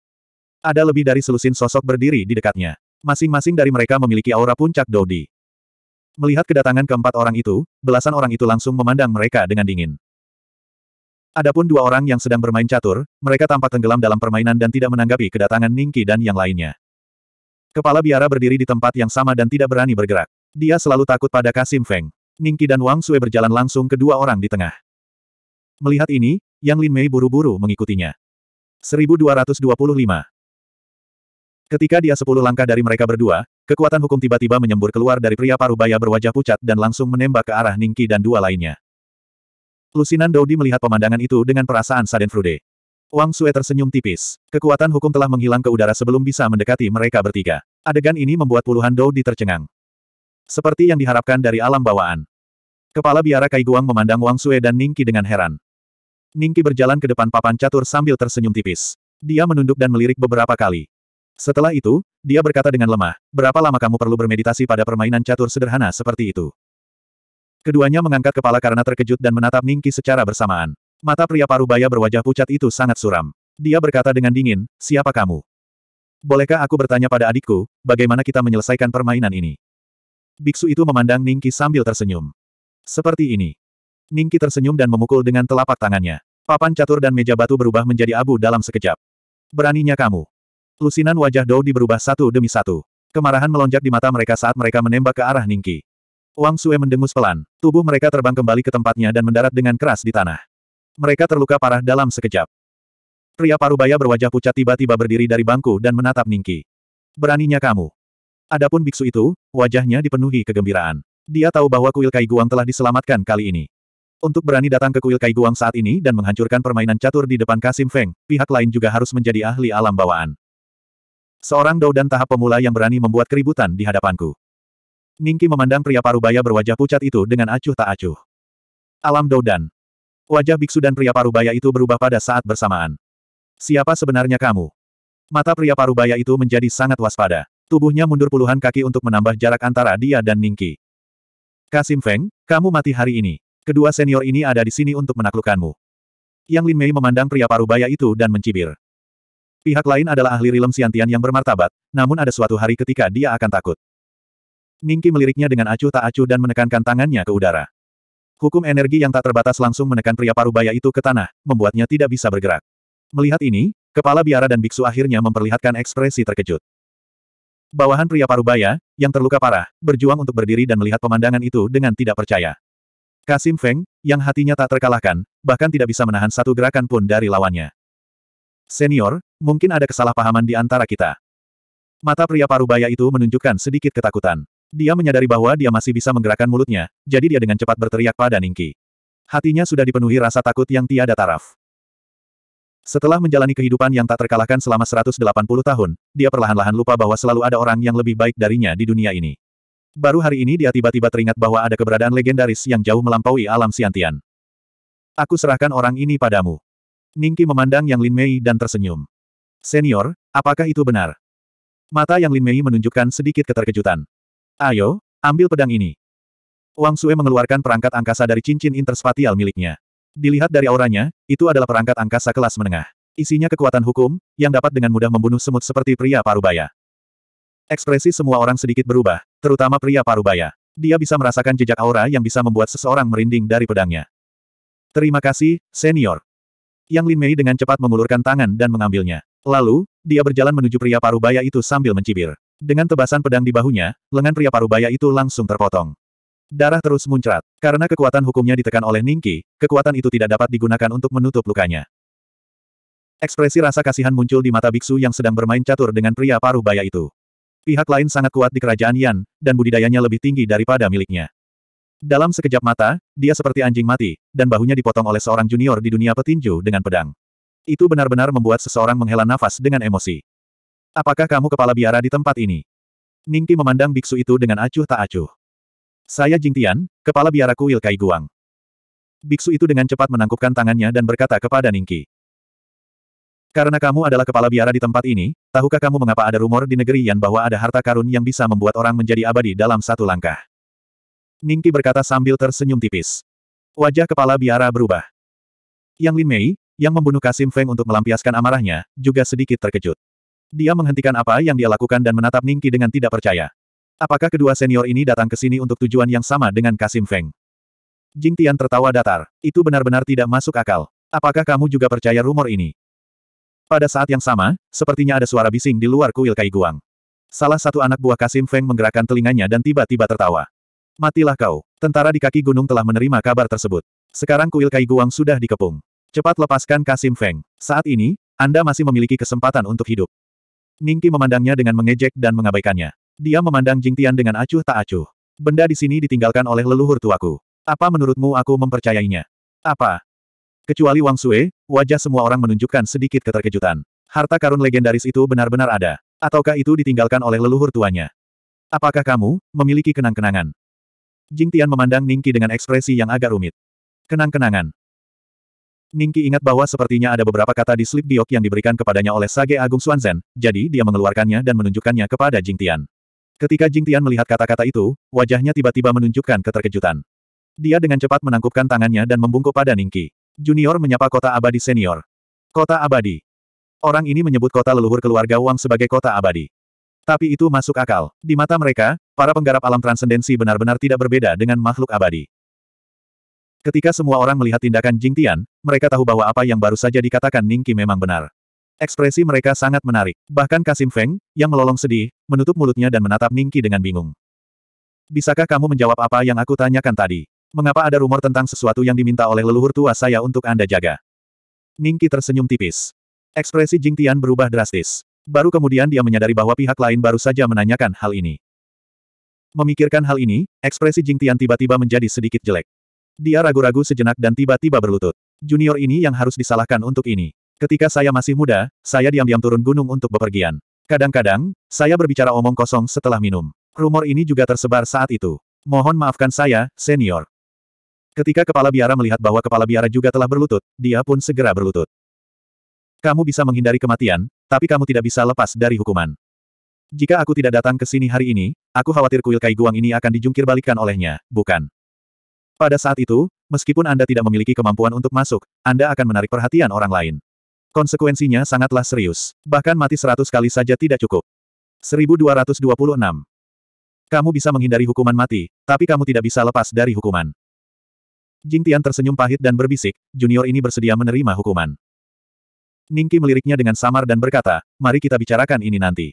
Ada lebih dari selusin sosok berdiri di dekatnya. Masing-masing dari mereka memiliki aura puncak Dodi. Melihat kedatangan keempat orang itu, belasan orang itu langsung memandang mereka dengan dingin. Adapun dua orang yang sedang bermain catur, mereka tampak tenggelam dalam permainan dan tidak menanggapi kedatangan Ningki dan yang lainnya. Kepala biara berdiri di tempat yang sama dan tidak berani bergerak. Dia selalu takut pada Kasim Feng. Ningki dan Wang Sue berjalan langsung ke dua orang di tengah. Melihat ini, Yang Lin Mei buru-buru mengikutinya. 1225 Ketika dia sepuluh langkah dari mereka berdua, kekuatan hukum tiba-tiba menyembur keluar dari pria parubaya berwajah pucat dan langsung menembak ke arah Ningki dan dua lainnya. Lusinan Doudi melihat pemandangan itu dengan perasaan frude. Wang Sue tersenyum tipis. Kekuatan hukum telah menghilang ke udara sebelum bisa mendekati mereka bertiga. Adegan ini membuat puluhan Doudi tercengang. Seperti yang diharapkan dari alam bawaan. Kepala biara Kai Guang memandang Wang Sue dan Ningki dengan heran. Ningki berjalan ke depan papan catur sambil tersenyum tipis. Dia menunduk dan melirik beberapa kali. Setelah itu, dia berkata dengan lemah, berapa lama kamu perlu bermeditasi pada permainan catur sederhana seperti itu? Keduanya mengangkat kepala karena terkejut dan menatap Ningki secara bersamaan. Mata pria parubaya berwajah pucat itu sangat suram. Dia berkata dengan dingin, siapa kamu? Bolehkah aku bertanya pada adikku, bagaimana kita menyelesaikan permainan ini? Biksu itu memandang Ningki sambil tersenyum. Seperti ini. Ningki tersenyum dan memukul dengan telapak tangannya. Papan catur dan meja batu berubah menjadi abu dalam sekejap. Beraninya kamu. Lusinan wajah Dou di berubah satu demi satu. Kemarahan melonjak di mata mereka saat mereka menembak ke arah Ningki. Wang Sue mendengus pelan, tubuh mereka terbang kembali ke tempatnya dan mendarat dengan keras di tanah. Mereka terluka parah dalam sekejap. Pria parubaya berwajah pucat tiba-tiba berdiri dari bangku dan menatap Ningki. Beraninya kamu. Adapun biksu itu, wajahnya dipenuhi kegembiraan. Dia tahu bahwa kuil Kai Guang telah diselamatkan kali ini. Untuk berani datang ke kuil Kai Guang saat ini dan menghancurkan permainan catur di depan Kasim Feng, pihak lain juga harus menjadi ahli alam bawaan. Seorang Doudan tahap pemula yang berani membuat keributan di hadapanku. Ningki memandang pria parubaya berwajah pucat itu dengan acuh tak acuh. Alam Doudan. Wajah biksu dan pria parubaya itu berubah pada saat bersamaan. Siapa sebenarnya kamu? Mata pria parubaya itu menjadi sangat waspada. Tubuhnya mundur puluhan kaki untuk menambah jarak antara dia dan Ningki. Kasim Feng, kamu mati hari ini. Kedua senior ini ada di sini untuk menaklukkanmu. Yang Lin Mei memandang pria parubaya itu dan mencibir. Pihak lain adalah ahli rilem siantian yang bermartabat, namun ada suatu hari ketika dia akan takut. Ningki meliriknya dengan acuh tak acuh dan menekankan tangannya ke udara. Hukum energi yang tak terbatas langsung menekan pria parubaya itu ke tanah, membuatnya tidak bisa bergerak. Melihat ini, kepala biara dan biksu akhirnya memperlihatkan ekspresi terkejut. Bawahan pria parubaya, yang terluka parah, berjuang untuk berdiri dan melihat pemandangan itu dengan tidak percaya. Kasim Feng, yang hatinya tak terkalahkan, bahkan tidak bisa menahan satu gerakan pun dari lawannya. Senior, mungkin ada kesalahpahaman di antara kita. Mata pria parubaya itu menunjukkan sedikit ketakutan. Dia menyadari bahwa dia masih bisa menggerakkan mulutnya, jadi dia dengan cepat berteriak pada Ningki. Hatinya sudah dipenuhi rasa takut yang tiada taraf. Setelah menjalani kehidupan yang tak terkalahkan selama 180 tahun, dia perlahan-lahan lupa bahwa selalu ada orang yang lebih baik darinya di dunia ini. Baru hari ini dia tiba-tiba teringat bahwa ada keberadaan legendaris yang jauh melampaui alam siantian. Aku serahkan orang ini padamu. Ningki memandang Yang Lin Mei dan tersenyum. Senior, apakah itu benar? Mata Yang Lin Mei menunjukkan sedikit keterkejutan. Ayo, ambil pedang ini. Wang Sue mengeluarkan perangkat angkasa dari cincin interspatial miliknya. Dilihat dari auranya, itu adalah perangkat angkasa kelas menengah. Isinya kekuatan hukum, yang dapat dengan mudah membunuh semut seperti pria parubaya. Ekspresi semua orang sedikit berubah, terutama pria parubaya. Dia bisa merasakan jejak aura yang bisa membuat seseorang merinding dari pedangnya. Terima kasih, senior. Yang Lin Mei dengan cepat mengulurkan tangan dan mengambilnya. Lalu, dia berjalan menuju pria parubaya itu sambil mencibir. Dengan tebasan pedang di bahunya, lengan pria parubaya itu langsung terpotong. Darah terus muncrat. Karena kekuatan hukumnya ditekan oleh Ningki, kekuatan itu tidak dapat digunakan untuk menutup lukanya. Ekspresi rasa kasihan muncul di mata biksu yang sedang bermain catur dengan pria parubaya itu. Pihak lain sangat kuat di kerajaan Yan, dan budidayanya lebih tinggi daripada miliknya. Dalam sekejap mata, dia seperti anjing mati, dan bahunya dipotong oleh seorang junior di dunia petinju dengan pedang. Itu benar-benar membuat seseorang menghela nafas dengan emosi. Apakah kamu kepala biara di tempat ini? Ningki memandang biksu itu dengan acuh tak acuh. Saya Jing Tian, kepala biara kuil Kai Guang. Biksu itu dengan cepat menangkupkan tangannya dan berkata kepada Ningki. Karena kamu adalah kepala biara di tempat ini, tahukah kamu mengapa ada rumor di negeri Yan bahwa ada harta karun yang bisa membuat orang menjadi abadi dalam satu langkah? Ningki berkata sambil tersenyum tipis. Wajah kepala biara berubah. Yang Lin Mei, yang membunuh Kasim Feng untuk melampiaskan amarahnya, juga sedikit terkejut. Dia menghentikan apa yang dia lakukan dan menatap Ningki dengan tidak percaya. Apakah kedua senior ini datang ke sini untuk tujuan yang sama dengan Kasim Feng? Jing Tian tertawa datar. Itu benar-benar tidak masuk akal. Apakah kamu juga percaya rumor ini? Pada saat yang sama, sepertinya ada suara bising di luar kuil Kai Guang. Salah satu anak buah Kasim Feng menggerakkan telinganya dan tiba-tiba tertawa. Matilah kau. Tentara di kaki gunung telah menerima kabar tersebut. Sekarang kuil Kai Guang sudah dikepung. Cepat lepaskan Kasim Feng. Saat ini, Anda masih memiliki kesempatan untuk hidup. Ningki memandangnya dengan mengejek dan mengabaikannya. Dia memandang Jing Tian dengan acuh tak acuh. Benda di sini ditinggalkan oleh leluhur tuaku. Apa menurutmu aku mempercayainya? Apa? Kecuali Wang Sue, wajah semua orang menunjukkan sedikit keterkejutan. Harta karun legendaris itu benar-benar ada. Ataukah itu ditinggalkan oleh leluhur tuanya? Apakah kamu memiliki kenang-kenangan? Jing Tian memandang Ningki dengan ekspresi yang agak rumit. Kenang-kenangan. Ningki ingat bahwa sepertinya ada beberapa kata di slip diok yang diberikan kepadanya oleh Sage Agung Xuanzhen, jadi dia mengeluarkannya dan menunjukkannya kepada Jing Tian. Ketika Jing Tian melihat kata-kata itu, wajahnya tiba-tiba menunjukkan keterkejutan. Dia dengan cepat menangkupkan tangannya dan membungkuk pada Ningki. Junior menyapa kota abadi senior. Kota abadi. Orang ini menyebut kota leluhur keluarga Wang sebagai kota abadi. Tapi itu masuk akal. Di mata mereka, para penggarap alam transendensi benar-benar tidak berbeda dengan makhluk abadi. Ketika semua orang melihat tindakan Jing Tian, mereka tahu bahwa apa yang baru saja dikatakan Ning Qi memang benar. Ekspresi mereka sangat menarik. Bahkan Kasim Feng, yang melolong sedih, menutup mulutnya dan menatap Ning Qi dengan bingung. Bisakah kamu menjawab apa yang aku tanyakan tadi? Mengapa ada rumor tentang sesuatu yang diminta oleh leluhur tua saya untuk Anda jaga? Ning Qi tersenyum tipis. Ekspresi Jing Tian berubah drastis. Baru kemudian dia menyadari bahwa pihak lain baru saja menanyakan hal ini. Memikirkan hal ini, ekspresi Jing Tian tiba-tiba menjadi sedikit jelek. Dia ragu-ragu sejenak dan tiba-tiba berlutut. Junior ini yang harus disalahkan untuk ini. Ketika saya masih muda, saya diam-diam turun gunung untuk bepergian. Kadang-kadang, saya berbicara omong kosong setelah minum. Rumor ini juga tersebar saat itu. Mohon maafkan saya, senior. Ketika kepala biara melihat bahwa kepala biara juga telah berlutut, dia pun segera berlutut. Kamu bisa menghindari kematian, tapi kamu tidak bisa lepas dari hukuman. Jika aku tidak datang ke sini hari ini, aku khawatir kuil Kai Guang ini akan dijungkir balikan olehnya, bukan? Pada saat itu, meskipun Anda tidak memiliki kemampuan untuk masuk, Anda akan menarik perhatian orang lain. Konsekuensinya sangatlah serius. Bahkan mati seratus kali saja tidak cukup. 1226. Kamu bisa menghindari hukuman mati, tapi kamu tidak bisa lepas dari hukuman. Jing Tian tersenyum pahit dan berbisik, junior ini bersedia menerima hukuman. Ningki meliriknya dengan samar dan berkata, mari kita bicarakan ini nanti.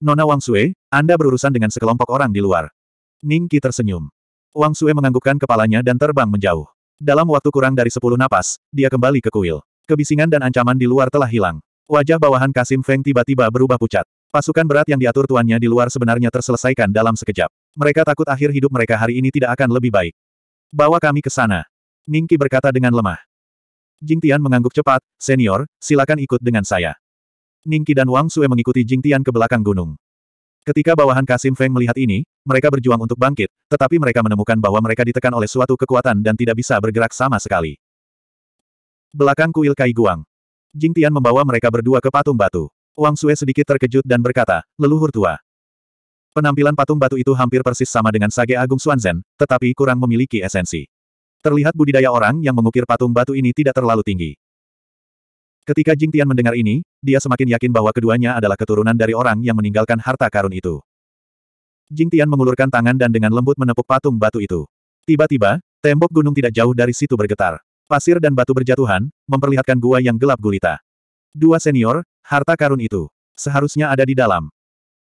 Nona Wang Sue, Anda berurusan dengan sekelompok orang di luar. Ningki tersenyum. Wang Sue menganggukkan kepalanya dan terbang menjauh. Dalam waktu kurang dari sepuluh napas, dia kembali ke kuil. Kebisingan dan ancaman di luar telah hilang. Wajah bawahan Kasim Feng tiba-tiba berubah pucat. Pasukan berat yang diatur tuannya di luar sebenarnya terselesaikan dalam sekejap. Mereka takut akhir hidup mereka hari ini tidak akan lebih baik. Bawa kami ke sana. Ningki berkata dengan lemah. Jing Tian mengangguk cepat, senior, silakan ikut dengan saya. Ning Qi dan Wang Sue mengikuti Jing Tian ke belakang gunung. Ketika bawahan Kasim Feng melihat ini, mereka berjuang untuk bangkit, tetapi mereka menemukan bahwa mereka ditekan oleh suatu kekuatan dan tidak bisa bergerak sama sekali. Belakang kuil Kai Guang. Jing Tian membawa mereka berdua ke patung batu. Wang Sue sedikit terkejut dan berkata, leluhur tua. Penampilan patung batu itu hampir persis sama dengan Sage Agung Xuanzen, tetapi kurang memiliki esensi. Terlihat budidaya orang yang mengukir patung batu ini tidak terlalu tinggi. Ketika Jing Tian mendengar ini, dia semakin yakin bahwa keduanya adalah keturunan dari orang yang meninggalkan harta karun itu. Jing Tian mengulurkan tangan dan dengan lembut menepuk patung batu itu. Tiba-tiba, tembok gunung tidak jauh dari situ bergetar. Pasir dan batu berjatuhan, memperlihatkan gua yang gelap gulita. Dua senior, harta karun itu. Seharusnya ada di dalam.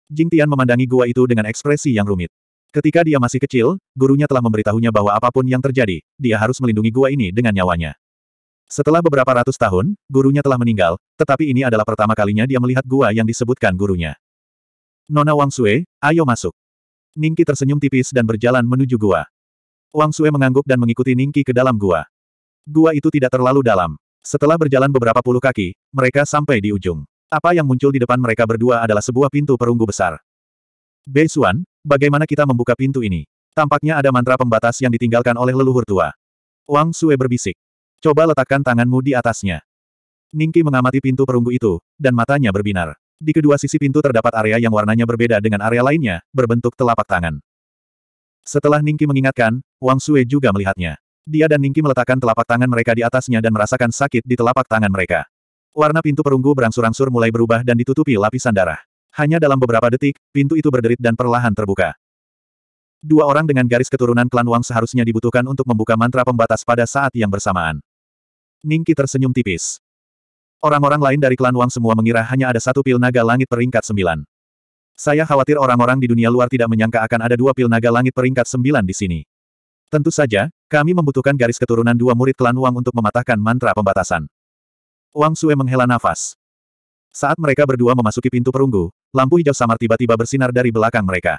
Jing Tian memandangi gua itu dengan ekspresi yang rumit. Ketika dia masih kecil, gurunya telah memberitahunya bahwa apapun yang terjadi, dia harus melindungi gua ini dengan nyawanya. Setelah beberapa ratus tahun, gurunya telah meninggal, tetapi ini adalah pertama kalinya dia melihat gua yang disebutkan gurunya. Nona Wang Sue, ayo masuk. Ningki tersenyum tipis dan berjalan menuju gua. Wang Sue mengangguk dan mengikuti Ningki ke dalam gua. Gua itu tidak terlalu dalam. Setelah berjalan beberapa puluh kaki, mereka sampai di ujung. Apa yang muncul di depan mereka berdua adalah sebuah pintu perunggu besar. Bei Xuan, Bagaimana kita membuka pintu ini? Tampaknya ada mantra pembatas yang ditinggalkan oleh leluhur tua. Wang Sue berbisik. Coba letakkan tanganmu di atasnya. Ningki mengamati pintu perunggu itu, dan matanya berbinar. Di kedua sisi pintu terdapat area yang warnanya berbeda dengan area lainnya, berbentuk telapak tangan. Setelah Ningki mengingatkan, Wang Sue juga melihatnya. Dia dan Ningki meletakkan telapak tangan mereka di atasnya dan merasakan sakit di telapak tangan mereka. Warna pintu perunggu berangsur-angsur mulai berubah dan ditutupi lapisan darah. Hanya dalam beberapa detik, pintu itu berderit dan perlahan terbuka. Dua orang dengan garis keturunan klan Wang seharusnya dibutuhkan untuk membuka mantra pembatas pada saat yang bersamaan. Ningki tersenyum tipis. Orang-orang lain dari klan Wang semua mengira hanya ada satu pil naga langit peringkat sembilan. Saya khawatir orang-orang di dunia luar tidak menyangka akan ada dua pil naga langit peringkat sembilan di sini. Tentu saja, kami membutuhkan garis keturunan dua murid klan Wang untuk mematahkan mantra pembatasan. Wang Sue menghela nafas. Saat mereka berdua memasuki pintu perunggu, Lampu hijau samar tiba-tiba bersinar dari belakang mereka.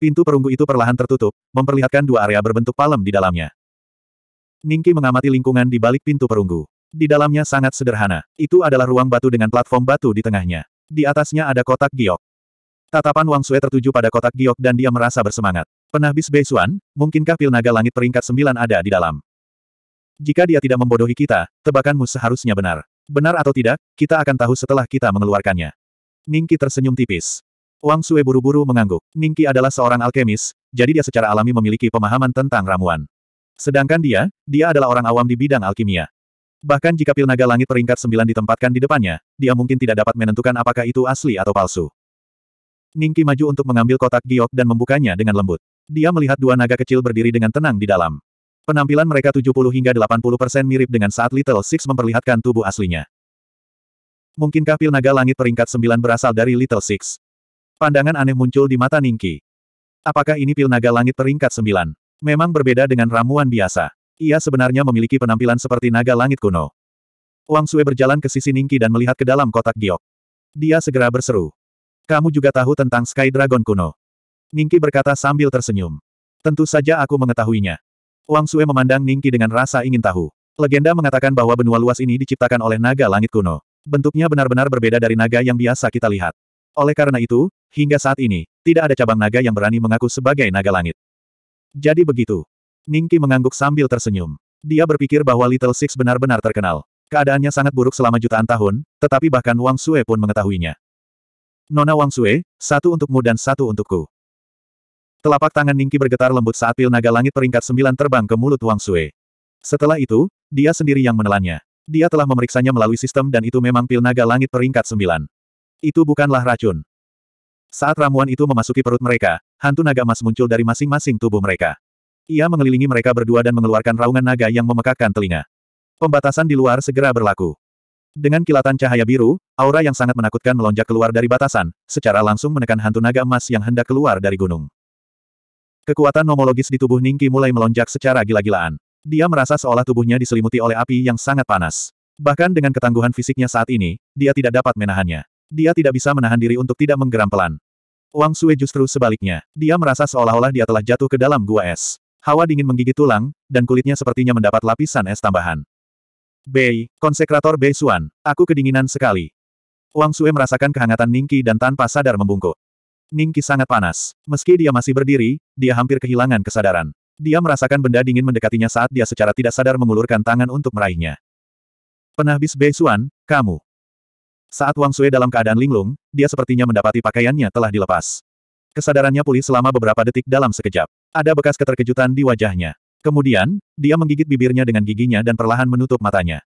Pintu perunggu itu perlahan tertutup, memperlihatkan dua area berbentuk palem di dalamnya. Ningki mengamati lingkungan di balik pintu perunggu. Di dalamnya sangat sederhana. Itu adalah ruang batu dengan platform batu di tengahnya. Di atasnya ada kotak giok. Tatapan Wang Sue tertuju pada kotak giok dan dia merasa bersemangat. Penabis Beisuan, mungkinkah pil naga langit peringkat sembilan ada di dalam? Jika dia tidak membodohi kita, tebakanmu seharusnya benar. Benar atau tidak, kita akan tahu setelah kita mengeluarkannya. Ningki tersenyum tipis. Wang Sue buru-buru mengangguk. Ningki adalah seorang alkemis, jadi dia secara alami memiliki pemahaman tentang ramuan. Sedangkan dia, dia adalah orang awam di bidang alkimia. Bahkan jika pil naga langit peringkat sembilan ditempatkan di depannya, dia mungkin tidak dapat menentukan apakah itu asli atau palsu. Ningki maju untuk mengambil kotak giok dan membukanya dengan lembut. Dia melihat dua naga kecil berdiri dengan tenang di dalam. Penampilan mereka 70 hingga 80% mirip dengan saat Little Six memperlihatkan tubuh aslinya. Mungkinkah pil naga langit peringkat sembilan berasal dari Little Six? Pandangan aneh muncul di mata Ningki. Apakah ini pil naga langit peringkat sembilan? Memang berbeda dengan ramuan biasa. Ia sebenarnya memiliki penampilan seperti naga langit kuno. Wang Sue berjalan ke sisi Ningki dan melihat ke dalam kotak giok. Dia segera berseru. Kamu juga tahu tentang Sky Dragon kuno. Ningki berkata sambil tersenyum. Tentu saja aku mengetahuinya. Wang Sue memandang Ningki dengan rasa ingin tahu. Legenda mengatakan bahwa benua luas ini diciptakan oleh naga langit kuno. Bentuknya benar-benar berbeda dari naga yang biasa kita lihat. Oleh karena itu, hingga saat ini, tidak ada cabang naga yang berani mengaku sebagai naga langit. Jadi begitu. Ningki mengangguk sambil tersenyum. Dia berpikir bahwa Little Six benar-benar terkenal. Keadaannya sangat buruk selama jutaan tahun, tetapi bahkan Wang Sue pun mengetahuinya. Nona Wang Sue, satu untukmu dan satu untukku. Telapak tangan Ningki bergetar lembut saat pil naga langit peringkat sembilan terbang ke mulut Wang Sue. Setelah itu, dia sendiri yang menelannya. Dia telah memeriksanya melalui sistem dan itu memang pil naga langit peringkat sembilan. Itu bukanlah racun. Saat ramuan itu memasuki perut mereka, hantu naga emas muncul dari masing-masing tubuh mereka. Ia mengelilingi mereka berdua dan mengeluarkan raungan naga yang memekakkan telinga. Pembatasan di luar segera berlaku. Dengan kilatan cahaya biru, aura yang sangat menakutkan melonjak keluar dari batasan, secara langsung menekan hantu naga emas yang hendak keluar dari gunung. Kekuatan nomologis di tubuh Ningki mulai melonjak secara gila-gilaan. Dia merasa seolah tubuhnya diselimuti oleh api yang sangat panas. Bahkan dengan ketangguhan fisiknya saat ini, dia tidak dapat menahannya. Dia tidak bisa menahan diri untuk tidak menggeram pelan. Wang Sui justru sebaliknya. Dia merasa seolah-olah dia telah jatuh ke dalam gua es. Hawa dingin menggigit tulang, dan kulitnya sepertinya mendapat lapisan es tambahan. Bei, konsekrator Bei Suan, aku kedinginan sekali. Wang Sui merasakan kehangatan Ningki dan tanpa sadar membungkuk. Ningki sangat panas. Meski dia masih berdiri, dia hampir kehilangan kesadaran. Dia merasakan benda dingin mendekatinya saat dia secara tidak sadar mengulurkan tangan untuk meraihnya. Penahbis Bei Xuan, kamu. Saat Wang Sui dalam keadaan linglung, dia sepertinya mendapati pakaiannya telah dilepas. Kesadarannya pulih selama beberapa detik dalam sekejap. Ada bekas keterkejutan di wajahnya. Kemudian, dia menggigit bibirnya dengan giginya dan perlahan menutup matanya.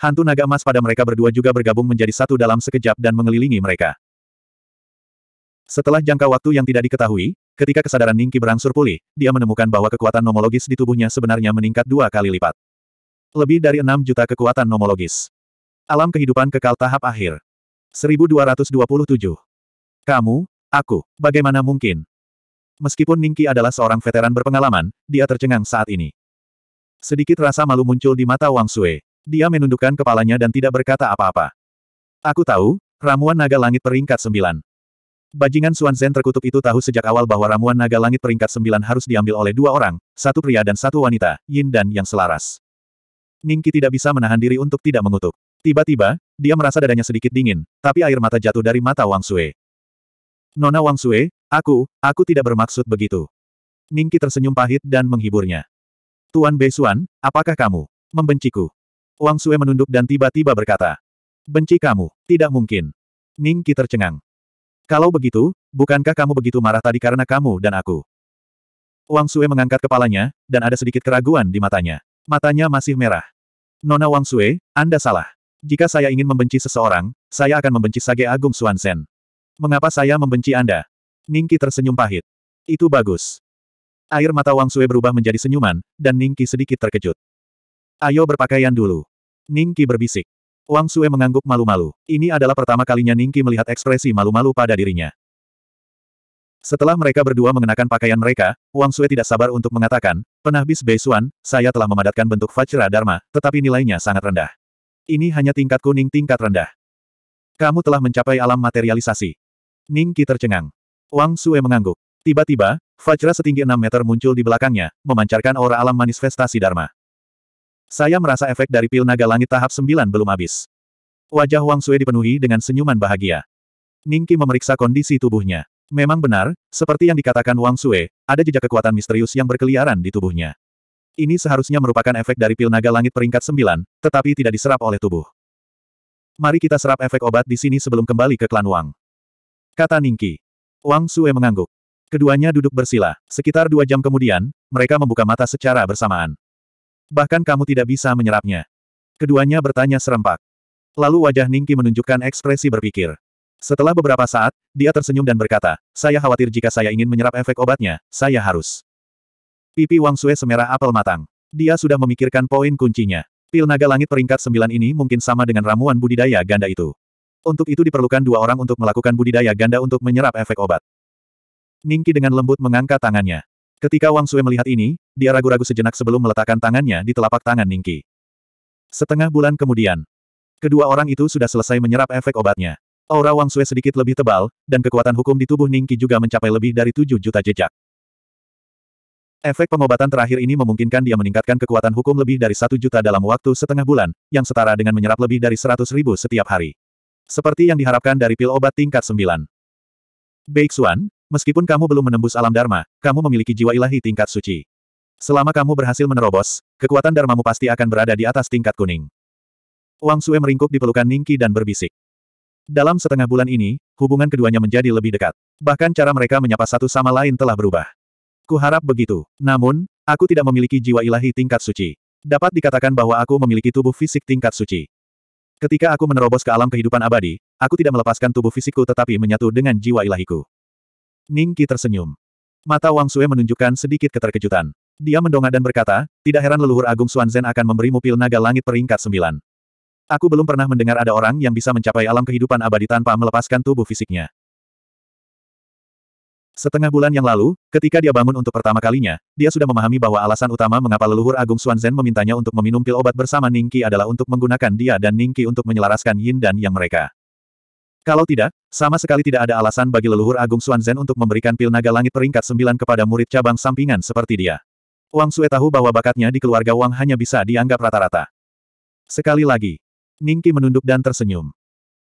Hantu naga emas pada mereka berdua juga bergabung menjadi satu dalam sekejap dan mengelilingi mereka. Setelah jangka waktu yang tidak diketahui, ketika kesadaran Ningki berangsur pulih, dia menemukan bahwa kekuatan nomologis di tubuhnya sebenarnya meningkat dua kali lipat. Lebih dari enam juta kekuatan nomologis. Alam kehidupan kekal tahap akhir. 1227. Kamu, aku, bagaimana mungkin? Meskipun Ningki adalah seorang veteran berpengalaman, dia tercengang saat ini. Sedikit rasa malu muncul di mata Wang Sue. Dia menundukkan kepalanya dan tidak berkata apa-apa. Aku tahu, ramuan naga langit peringkat sembilan. Bajingan Suan Zhen terkutuk itu tahu sejak awal bahwa ramuan naga langit peringkat sembilan harus diambil oleh dua orang, satu pria dan satu wanita, yin dan yang selaras. Ningki tidak bisa menahan diri untuk tidak mengutuk. Tiba-tiba, dia merasa dadanya sedikit dingin, tapi air mata jatuh dari mata Wang Sue. Nona Wang Sue, aku, aku tidak bermaksud begitu. Ningki tersenyum pahit dan menghiburnya. Tuan Bei Suan, apakah kamu membenciku? Wang Sue menunduk dan tiba-tiba berkata. Benci kamu, tidak mungkin. Ningki tercengang. Kalau begitu, bukankah kamu begitu marah tadi karena kamu dan aku? Wang Sue mengangkat kepalanya, dan ada sedikit keraguan di matanya. Matanya masih merah. Nona Wang Sue, Anda salah. Jika saya ingin membenci seseorang, saya akan membenci Sage Agung Suansen. Mengapa saya membenci Anda? Ningki tersenyum pahit. Itu bagus. Air mata Wang Sue berubah menjadi senyuman, dan Ningki sedikit terkejut. Ayo berpakaian dulu. Ningki berbisik. Wang Sue mengangguk malu-malu. Ini adalah pertama kalinya Ningki melihat ekspresi malu-malu pada dirinya. Setelah mereka berdua mengenakan pakaian mereka, Wang Sue tidak sabar untuk mengatakan, Penahbis Beisuan, saya telah memadatkan bentuk Vajra Dharma, tetapi nilainya sangat rendah. Ini hanya tingkat kuning tingkat rendah. Kamu telah mencapai alam materialisasi. Ningki tercengang. Wang Sue mengangguk. Tiba-tiba, Vajra setinggi 6 meter muncul di belakangnya, memancarkan aura alam manifestasi Dharma. Saya merasa efek dari pil naga langit tahap 9 belum habis. Wajah Wang Sui dipenuhi dengan senyuman bahagia. Ningki memeriksa kondisi tubuhnya. Memang benar, seperti yang dikatakan Wang Sui, ada jejak kekuatan misterius yang berkeliaran di tubuhnya. Ini seharusnya merupakan efek dari pil naga langit peringkat 9, tetapi tidak diserap oleh tubuh. Mari kita serap efek obat di sini sebelum kembali ke klan Wang. Kata Ningki. Wang Sue mengangguk. Keduanya duduk bersila. Sekitar dua jam kemudian, mereka membuka mata secara bersamaan. Bahkan kamu tidak bisa menyerapnya. Keduanya bertanya serempak. Lalu wajah Ningki menunjukkan ekspresi berpikir. Setelah beberapa saat, dia tersenyum dan berkata, saya khawatir jika saya ingin menyerap efek obatnya, saya harus. Pipi Wang Sue semerah apel matang. Dia sudah memikirkan poin kuncinya. Pil naga langit peringkat sembilan ini mungkin sama dengan ramuan budidaya ganda itu. Untuk itu diperlukan dua orang untuk melakukan budidaya ganda untuk menyerap efek obat. Ningki dengan lembut mengangkat tangannya. Ketika Wang Sue melihat ini, dia ragu-ragu sejenak sebelum meletakkan tangannya di telapak tangan Ningki. Setengah bulan kemudian, kedua orang itu sudah selesai menyerap efek obatnya. Aura Wang Sue sedikit lebih tebal, dan kekuatan hukum di tubuh Ningki juga mencapai lebih dari 7 juta jejak. Efek pengobatan terakhir ini memungkinkan dia meningkatkan kekuatan hukum lebih dari satu juta dalam waktu setengah bulan, yang setara dengan menyerap lebih dari seratus ribu setiap hari. Seperti yang diharapkan dari pil obat tingkat sembilan. 9. Xuan. Meskipun kamu belum menembus alam Dharma, kamu memiliki jiwa ilahi tingkat suci. Selama kamu berhasil menerobos, kekuatan Dharmamu pasti akan berada di atas tingkat kuning. Wang Sue meringkuk di pelukan Ningki dan berbisik. Dalam setengah bulan ini, hubungan keduanya menjadi lebih dekat. Bahkan cara mereka menyapa satu sama lain telah berubah. Kuharap begitu. Namun, aku tidak memiliki jiwa ilahi tingkat suci. Dapat dikatakan bahwa aku memiliki tubuh fisik tingkat suci. Ketika aku menerobos ke alam kehidupan abadi, aku tidak melepaskan tubuh fisikku tetapi menyatu dengan jiwa ilahiku. Ningki tersenyum. Mata Wang Sue menunjukkan sedikit keterkejutan. Dia mendongak dan berkata, tidak heran leluhur agung Zen akan memberimu pil naga langit peringkat sembilan. Aku belum pernah mendengar ada orang yang bisa mencapai alam kehidupan abadi tanpa melepaskan tubuh fisiknya. Setengah bulan yang lalu, ketika dia bangun untuk pertama kalinya, dia sudah memahami bahwa alasan utama mengapa leluhur agung Zen memintanya untuk meminum pil obat bersama Ningqi adalah untuk menggunakan dia dan Ningqi untuk menyelaraskan yin dan yang mereka. Kalau tidak, sama sekali tidak ada alasan bagi leluhur Agung Zhen untuk memberikan pil naga langit peringkat sembilan kepada murid cabang sampingan seperti dia. Wang Sue tahu bahwa bakatnya di keluarga Wang hanya bisa dianggap rata-rata. Sekali lagi, Ningki menunduk dan tersenyum.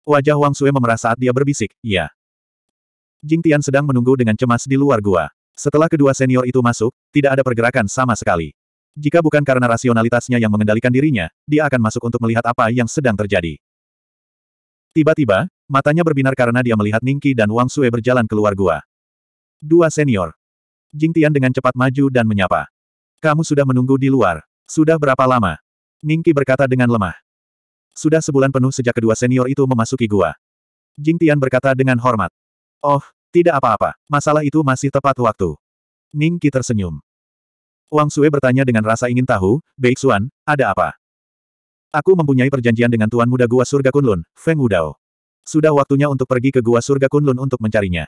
Wajah Wang Sue memerah saat dia berbisik, iya. Jing Tian sedang menunggu dengan cemas di luar gua. Setelah kedua senior itu masuk, tidak ada pergerakan sama sekali. Jika bukan karena rasionalitasnya yang mengendalikan dirinya, dia akan masuk untuk melihat apa yang sedang terjadi. Tiba-tiba, Matanya berbinar karena dia melihat Ningki dan Wang Sue berjalan keluar gua. Dua senior. Jing Tian dengan cepat maju dan menyapa. Kamu sudah menunggu di luar. Sudah berapa lama? Ningki berkata dengan lemah. Sudah sebulan penuh sejak kedua senior itu memasuki gua. Jing Tian berkata dengan hormat. Oh, tidak apa-apa. Masalah itu masih tepat waktu. Ningki tersenyum. Wang Sue bertanya dengan rasa ingin tahu, Xuan, ada apa? Aku mempunyai perjanjian dengan Tuan Muda Gua Surga Kunlun, Feng Wudao. Sudah waktunya untuk pergi ke gua surga Kunlun untuk mencarinya.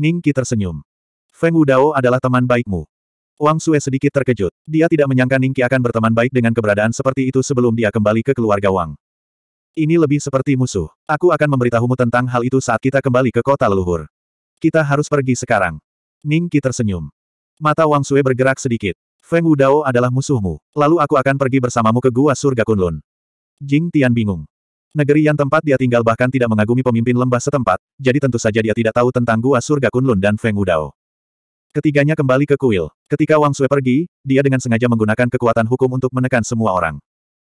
Ning Qi tersenyum. Feng Wudao adalah teman baikmu. Wang Sue sedikit terkejut. Dia tidak menyangka Ning Qi akan berteman baik dengan keberadaan seperti itu sebelum dia kembali ke keluarga Wang. Ini lebih seperti musuh. Aku akan memberitahumu tentang hal itu saat kita kembali ke kota leluhur. Kita harus pergi sekarang. Ning Qi tersenyum. Mata Wang Sue bergerak sedikit. Feng Wudao adalah musuhmu. Lalu aku akan pergi bersamamu ke gua surga Kunlun. Jing Tian bingung. Negeri yang tempat dia tinggal bahkan tidak mengagumi pemimpin lembah setempat, jadi tentu saja dia tidak tahu tentang gua surga Kunlun dan Feng Wudao. Ketiganya kembali ke kuil. Ketika Wang Sui pergi, dia dengan sengaja menggunakan kekuatan hukum untuk menekan semua orang.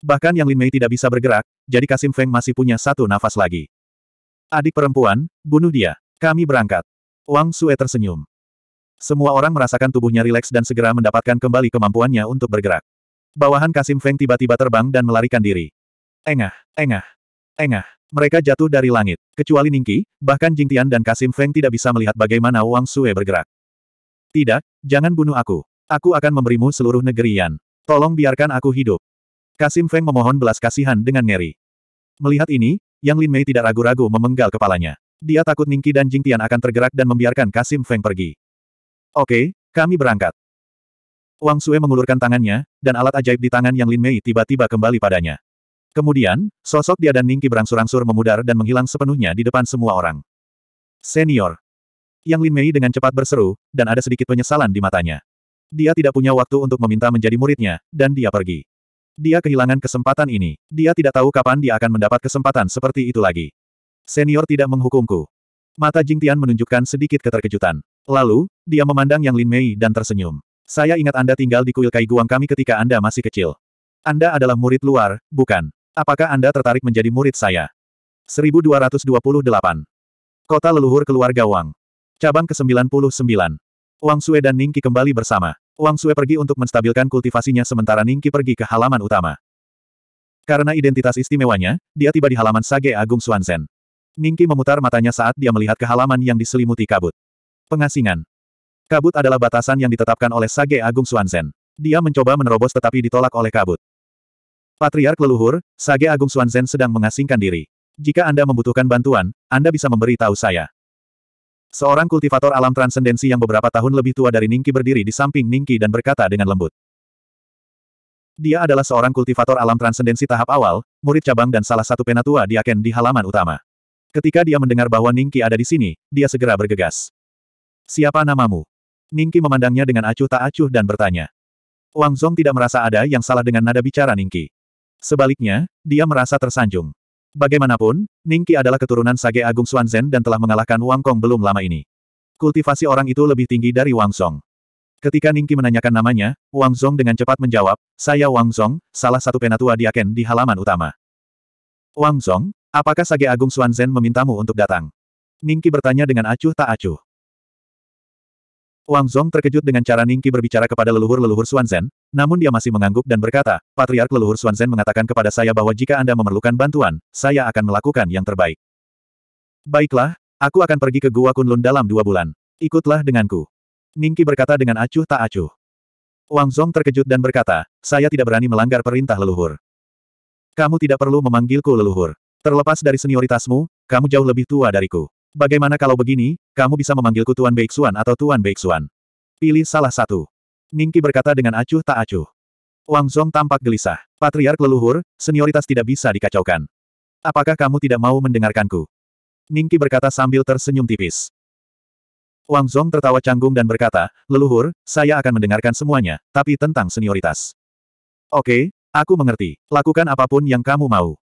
Bahkan yang Lin Mei tidak bisa bergerak, jadi Kasim Feng masih punya satu nafas lagi. Adik perempuan, bunuh dia. Kami berangkat. Wang Sui tersenyum. Semua orang merasakan tubuhnya rileks dan segera mendapatkan kembali kemampuannya untuk bergerak. Bawahan Kasim Feng tiba-tiba terbang dan melarikan diri. Engah, engah, Engah. Mereka jatuh dari langit. Kecuali Ningki, bahkan Jing Tian dan Kasim Feng tidak bisa melihat bagaimana Wang Sue bergerak. Tidak, jangan bunuh aku. Aku akan memberimu seluruh negeri Yan. Tolong biarkan aku hidup. Kasim Feng memohon belas kasihan dengan ngeri. Melihat ini, Yang Lin Mei tidak ragu-ragu memenggal kepalanya. Dia takut Ningki dan Jing Tian akan tergerak dan membiarkan Kasim Feng pergi. Oke, kami berangkat. Wang Sue mengulurkan tangannya, dan alat ajaib di tangan Yang Lin Mei tiba-tiba kembali padanya. Kemudian, sosok dia dan Ningki berangsur-angsur memudar dan menghilang sepenuhnya di depan semua orang. Senior. Yang Lin Mei dengan cepat berseru, dan ada sedikit penyesalan di matanya. Dia tidak punya waktu untuk meminta menjadi muridnya, dan dia pergi. Dia kehilangan kesempatan ini. Dia tidak tahu kapan dia akan mendapat kesempatan seperti itu lagi. Senior tidak menghukumku. Mata Jing Tian menunjukkan sedikit keterkejutan. Lalu, dia memandang Yang Lin Mei dan tersenyum. Saya ingat Anda tinggal di kuil Kai Guang kami ketika Anda masih kecil. Anda adalah murid luar, bukan? Apakah Anda tertarik menjadi murid saya? 1228. Kota leluhur keluarga Wang. Cabang ke-99. Wang Sue dan Ningki kembali bersama. Wang Sue pergi untuk menstabilkan kultivasinya sementara Ningki pergi ke halaman utama. Karena identitas istimewanya, dia tiba di halaman Sage Agung Suansen. Ningki memutar matanya saat dia melihat ke halaman yang diselimuti kabut. Pengasingan. Kabut adalah batasan yang ditetapkan oleh Sage Agung Suansen. Dia mencoba menerobos tetapi ditolak oleh kabut. Patriark leluhur, Sage Agung Xuanzhen sedang mengasingkan diri. Jika Anda membutuhkan bantuan, Anda bisa memberi tahu saya. Seorang kultivator alam transendensi yang beberapa tahun lebih tua dari Ningki berdiri di samping Ningki dan berkata dengan lembut. Dia adalah seorang kultivator alam transendensi tahap awal, murid cabang dan salah satu penatua di Aken di halaman utama. Ketika dia mendengar bahwa Ningki ada di sini, dia segera bergegas. Siapa namamu? Ningki memandangnya dengan acuh tak acuh dan bertanya. Wang Zhong tidak merasa ada yang salah dengan nada bicara Ningki. Sebaliknya, dia merasa tersanjung. Bagaimanapun, Ningqi adalah keturunan Sage Agung Xuanzen dan telah mengalahkan Wang Kong belum lama ini. Kultivasi orang itu lebih tinggi dari Wang Song. Ketika Ningqi menanyakan namanya, Wang Song dengan cepat menjawab, saya Wang Song, salah satu penatua diaken di halaman utama. Wang Song, apakah Sage Agung Xuanzen memintamu untuk datang? Ningqi bertanya dengan acuh tak acuh. Wang Zhong terkejut dengan cara Ningki berbicara kepada leluhur-leluhur Xuanzhen, namun dia masih mengangguk dan berkata, Patriark leluhur Xuanzhen mengatakan kepada saya bahwa jika Anda memerlukan bantuan, saya akan melakukan yang terbaik. Baiklah, aku akan pergi ke Gua Kunlun dalam dua bulan. Ikutlah denganku. Ningki berkata dengan acuh tak acuh. Wang Zhong terkejut dan berkata, saya tidak berani melanggar perintah leluhur. Kamu tidak perlu memanggilku leluhur. Terlepas dari senioritasmu, kamu jauh lebih tua dariku. Bagaimana kalau begini, kamu bisa memanggilku Tuan Beixuan atau Tuan Beixuan? Pilih salah satu. Ningki berkata dengan acuh tak acuh. Wang Zhong tampak gelisah. Patriark leluhur, senioritas tidak bisa dikacaukan. Apakah kamu tidak mau mendengarkanku? Ningki berkata sambil tersenyum tipis. Wang Zhong tertawa canggung dan berkata, leluhur, saya akan mendengarkan semuanya, tapi tentang senioritas. Oke, aku mengerti. Lakukan apapun yang kamu mau.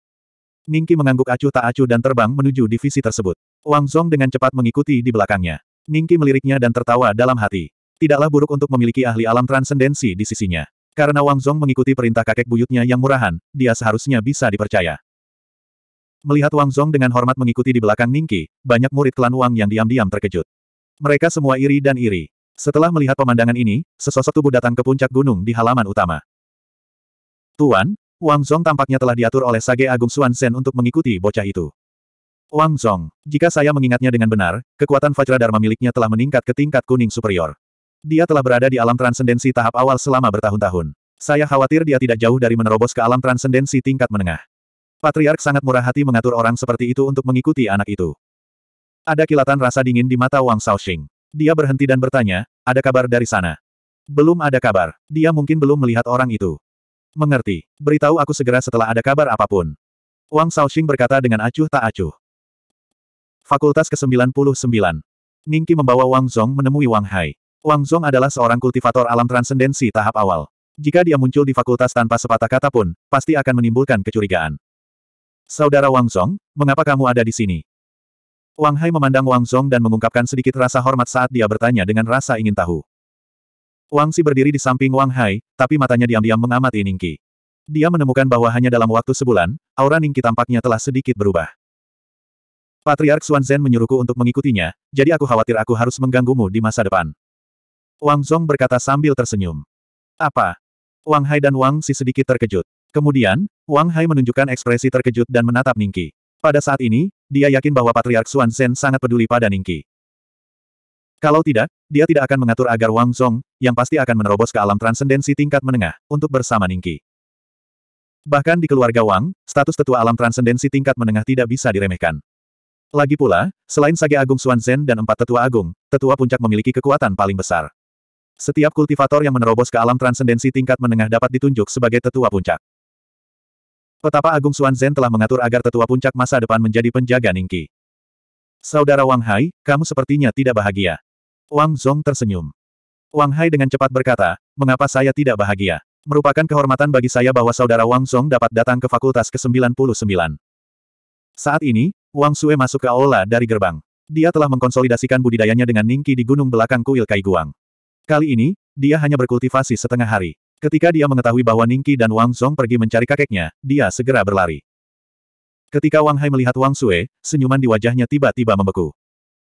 Ningki mengangguk acuh tak acuh dan terbang menuju divisi tersebut. Wang Zhong dengan cepat mengikuti di belakangnya. Ningki meliriknya dan tertawa dalam hati. Tidaklah buruk untuk memiliki ahli alam transendensi di sisinya. Karena Wang Zhong mengikuti perintah kakek buyutnya yang murahan, dia seharusnya bisa dipercaya. Melihat Wang Zhong dengan hormat mengikuti di belakang Ningki, banyak murid klan Wang yang diam-diam terkejut. Mereka semua iri dan iri. Setelah melihat pemandangan ini, sesosok tubuh datang ke puncak gunung di halaman utama. Tuan, Wang Zhong tampaknya telah diatur oleh Sage Agung Xuan Sen untuk mengikuti bocah itu. Wang Zhong, jika saya mengingatnya dengan benar, kekuatan Dharma miliknya telah meningkat ke tingkat kuning superior. Dia telah berada di alam transendensi tahap awal selama bertahun-tahun. Saya khawatir dia tidak jauh dari menerobos ke alam transendensi tingkat menengah. Patriark sangat murah hati mengatur orang seperti itu untuk mengikuti anak itu. Ada kilatan rasa dingin di mata Wang Shaoxing. Dia berhenti dan bertanya, ada kabar dari sana? Belum ada kabar. Dia mungkin belum melihat orang itu. Mengerti. Beritahu aku segera setelah ada kabar apapun. Wang Shaoxing berkata dengan acuh tak acuh. Fakultas ke-99. Ningki membawa Wang Zhong menemui Wang Hai. Wang Zhong adalah seorang kultivator alam transendensi tahap awal. Jika dia muncul di fakultas tanpa sepatah kata pun, pasti akan menimbulkan kecurigaan. Saudara Wang Zhong, mengapa kamu ada di sini? Wang Hai memandang Wang Zhong dan mengungkapkan sedikit rasa hormat saat dia bertanya dengan rasa ingin tahu. Wang Si berdiri di samping Wang Hai, tapi matanya diam-diam mengamati Ningki. Dia menemukan bahwa hanya dalam waktu sebulan, aura Ningki tampaknya telah sedikit berubah. Patriark Xuan Zhen menyuruhku untuk mengikutinya, jadi aku khawatir aku harus mengganggumu di masa depan. Wang Zong berkata sambil tersenyum. Apa? Wang Hai dan Wang Si sedikit terkejut. Kemudian, Wang Hai menunjukkan ekspresi terkejut dan menatap Ningki. Pada saat ini, dia yakin bahwa Patriark Xuan Zhen sangat peduli pada Ningki. Kalau tidak, dia tidak akan mengatur agar Wang Zong, yang pasti akan menerobos ke alam transendensi tingkat menengah, untuk bersama Ningki. Bahkan di keluarga Wang, status tetua alam transendensi tingkat menengah tidak bisa diremehkan. Lagi pula, selain Sage Agung Zhen dan empat tetua agung, tetua puncak memiliki kekuatan paling besar. Setiap kultivator yang menerobos ke alam transendensi tingkat menengah dapat ditunjuk sebagai tetua puncak. Petapa Agung Zhen telah mengatur agar tetua puncak masa depan menjadi penjaga Ningki. Saudara Wang Hai, kamu sepertinya tidak bahagia. Wang Zhong tersenyum. Wang Hai dengan cepat berkata, mengapa saya tidak bahagia? Merupakan kehormatan bagi saya bahwa saudara Wang Zhong dapat datang ke Fakultas ke-99. Saat ini, Wang Sue masuk ke aula dari gerbang. Dia telah mengkonsolidasikan budidayanya dengan Ningki di gunung belakang kuil Kaiguang. Kali ini, dia hanya berkultivasi setengah hari. Ketika dia mengetahui bahwa Ningki dan Wang Zhong pergi mencari kakeknya, dia segera berlari. Ketika Wang Hai melihat Wang Sue, senyuman di wajahnya tiba-tiba membeku.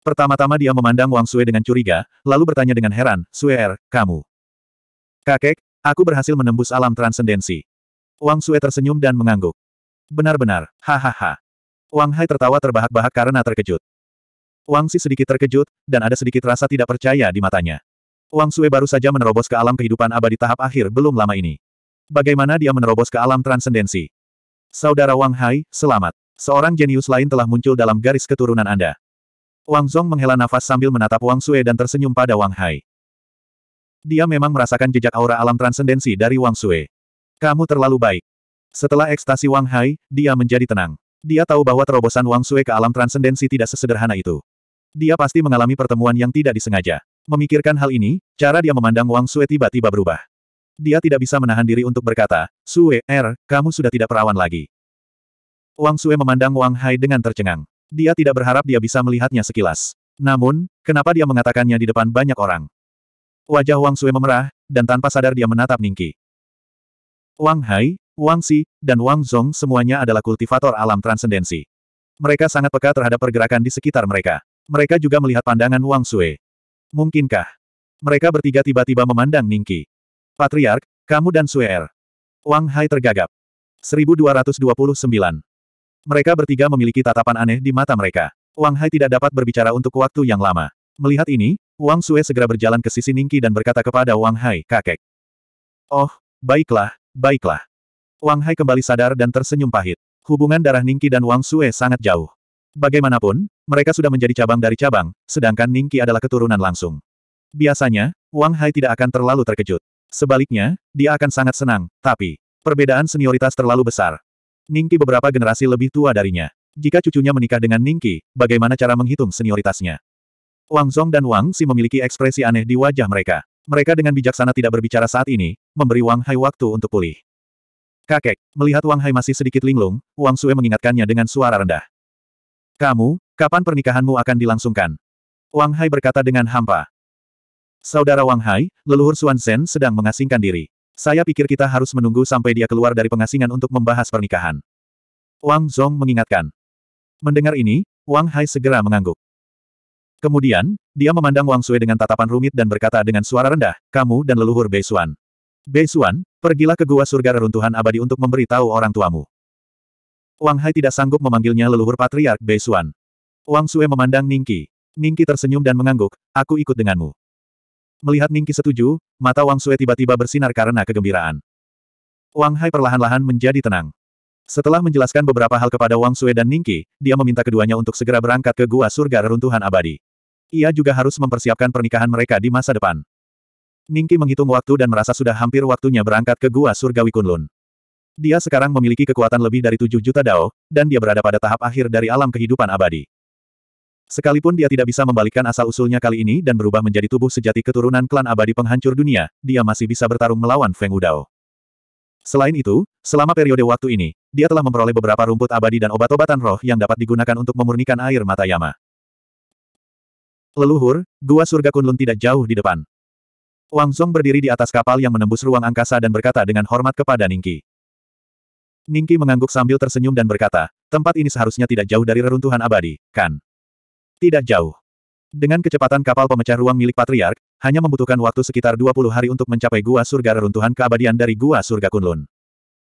Pertama-tama dia memandang Wang Sue dengan curiga, lalu bertanya dengan heran, Sue er, kamu. Kakek, aku berhasil menembus alam transendensi. Wang Sue tersenyum dan mengangguk. Benar-benar, hahaha. Wang Hai tertawa terbahak-bahak karena terkejut. Wang Si sedikit terkejut, dan ada sedikit rasa tidak percaya di matanya. Wang Sue baru saja menerobos ke alam kehidupan abadi tahap akhir belum lama ini. Bagaimana dia menerobos ke alam transendensi? Saudara Wang Hai, selamat. Seorang jenius lain telah muncul dalam garis keturunan Anda. Wang Zong menghela nafas sambil menatap Wang Sue dan tersenyum pada Wang Hai. Dia memang merasakan jejak aura alam transendensi dari Wang Sue. Kamu terlalu baik. Setelah ekstasi Wang Hai, dia menjadi tenang. Dia tahu bahwa terobosan Wang Sui ke alam transendensi tidak sesederhana itu. Dia pasti mengalami pertemuan yang tidak disengaja. Memikirkan hal ini, cara dia memandang Wang Sui tiba-tiba berubah. Dia tidak bisa menahan diri untuk berkata, Sui, Er, kamu sudah tidak perawan lagi. Wang Sui memandang Wang Hai dengan tercengang. Dia tidak berharap dia bisa melihatnya sekilas. Namun, kenapa dia mengatakannya di depan banyak orang? Wajah Wang Sui memerah, dan tanpa sadar dia menatap Ningki. Wang Hai, Wang Xi, dan Wang Zhong semuanya adalah kultivator alam transendensi. Mereka sangat peka terhadap pergerakan di sekitar mereka. Mereka juga melihat pandangan Wang Sui. Mungkinkah? Mereka bertiga tiba-tiba memandang Ningki. Patriark, kamu dan Sui Er. Wang Hai tergagap. 1229. Mereka bertiga memiliki tatapan aneh di mata mereka. Wang Hai tidak dapat berbicara untuk waktu yang lama. Melihat ini, Wang Sui segera berjalan ke sisi Ningki dan berkata kepada Wang Hai, kakek. Oh, baiklah, baiklah. Wang Hai kembali sadar dan tersenyum pahit. Hubungan darah Ningki dan Wang Sue sangat jauh. Bagaimanapun, mereka sudah menjadi cabang dari cabang, sedangkan Ningki adalah keturunan langsung. Biasanya, Wang Hai tidak akan terlalu terkejut. Sebaliknya, dia akan sangat senang, tapi perbedaan senioritas terlalu besar. Ningki beberapa generasi lebih tua darinya. Jika cucunya menikah dengan Ningki, bagaimana cara menghitung senioritasnya? Wang Zong dan Wang Si memiliki ekspresi aneh di wajah mereka. Mereka dengan bijaksana tidak berbicara saat ini, memberi Wang Hai waktu untuk pulih. Kakek, melihat Wang Hai masih sedikit linglung, Wang Sue mengingatkannya dengan suara rendah. Kamu, kapan pernikahanmu akan dilangsungkan? Wang Hai berkata dengan hampa. Saudara Wang Hai, leluhur Suan Zhen sedang mengasingkan diri. Saya pikir kita harus menunggu sampai dia keluar dari pengasingan untuk membahas pernikahan. Wang Zhong mengingatkan. Mendengar ini, Wang Hai segera mengangguk. Kemudian, dia memandang Wang Sue dengan tatapan rumit dan berkata dengan suara rendah, kamu dan leluhur Bei Xuan. Beisuan, pergilah ke gua surga reruntuhan abadi untuk memberitahu orang tuamu. Wang Hai tidak sanggup memanggilnya leluhur patriark Beisuan. Wang Sue memandang Ningki. Ningki tersenyum dan mengangguk, aku ikut denganmu. Melihat Ningki setuju, mata Wang Sue tiba-tiba bersinar karena kegembiraan. Wang Hai perlahan-lahan menjadi tenang. Setelah menjelaskan beberapa hal kepada Wang Sue dan Ningki, dia meminta keduanya untuk segera berangkat ke gua surga reruntuhan abadi. Ia juga harus mempersiapkan pernikahan mereka di masa depan. Ningki menghitung waktu dan merasa sudah hampir waktunya berangkat ke gua surgawi Kunlun. Dia sekarang memiliki kekuatan lebih dari 7 juta dao, dan dia berada pada tahap akhir dari alam kehidupan abadi. Sekalipun dia tidak bisa membalikkan asal-usulnya kali ini dan berubah menjadi tubuh sejati keturunan klan abadi penghancur dunia, dia masih bisa bertarung melawan Feng Udao. Selain itu, selama periode waktu ini, dia telah memperoleh beberapa rumput abadi dan obat-obatan roh yang dapat digunakan untuk memurnikan air mata Yama. Leluhur, Gua Surga Kunlun tidak jauh di depan. Wang Zhong berdiri di atas kapal yang menembus ruang angkasa dan berkata dengan hormat kepada Ningki. Ningki mengangguk sambil tersenyum dan berkata, tempat ini seharusnya tidak jauh dari reruntuhan abadi, kan? Tidak jauh. Dengan kecepatan kapal pemecah ruang milik Patriark, hanya membutuhkan waktu sekitar 20 hari untuk mencapai gua surga reruntuhan keabadian dari gua surga Kunlun.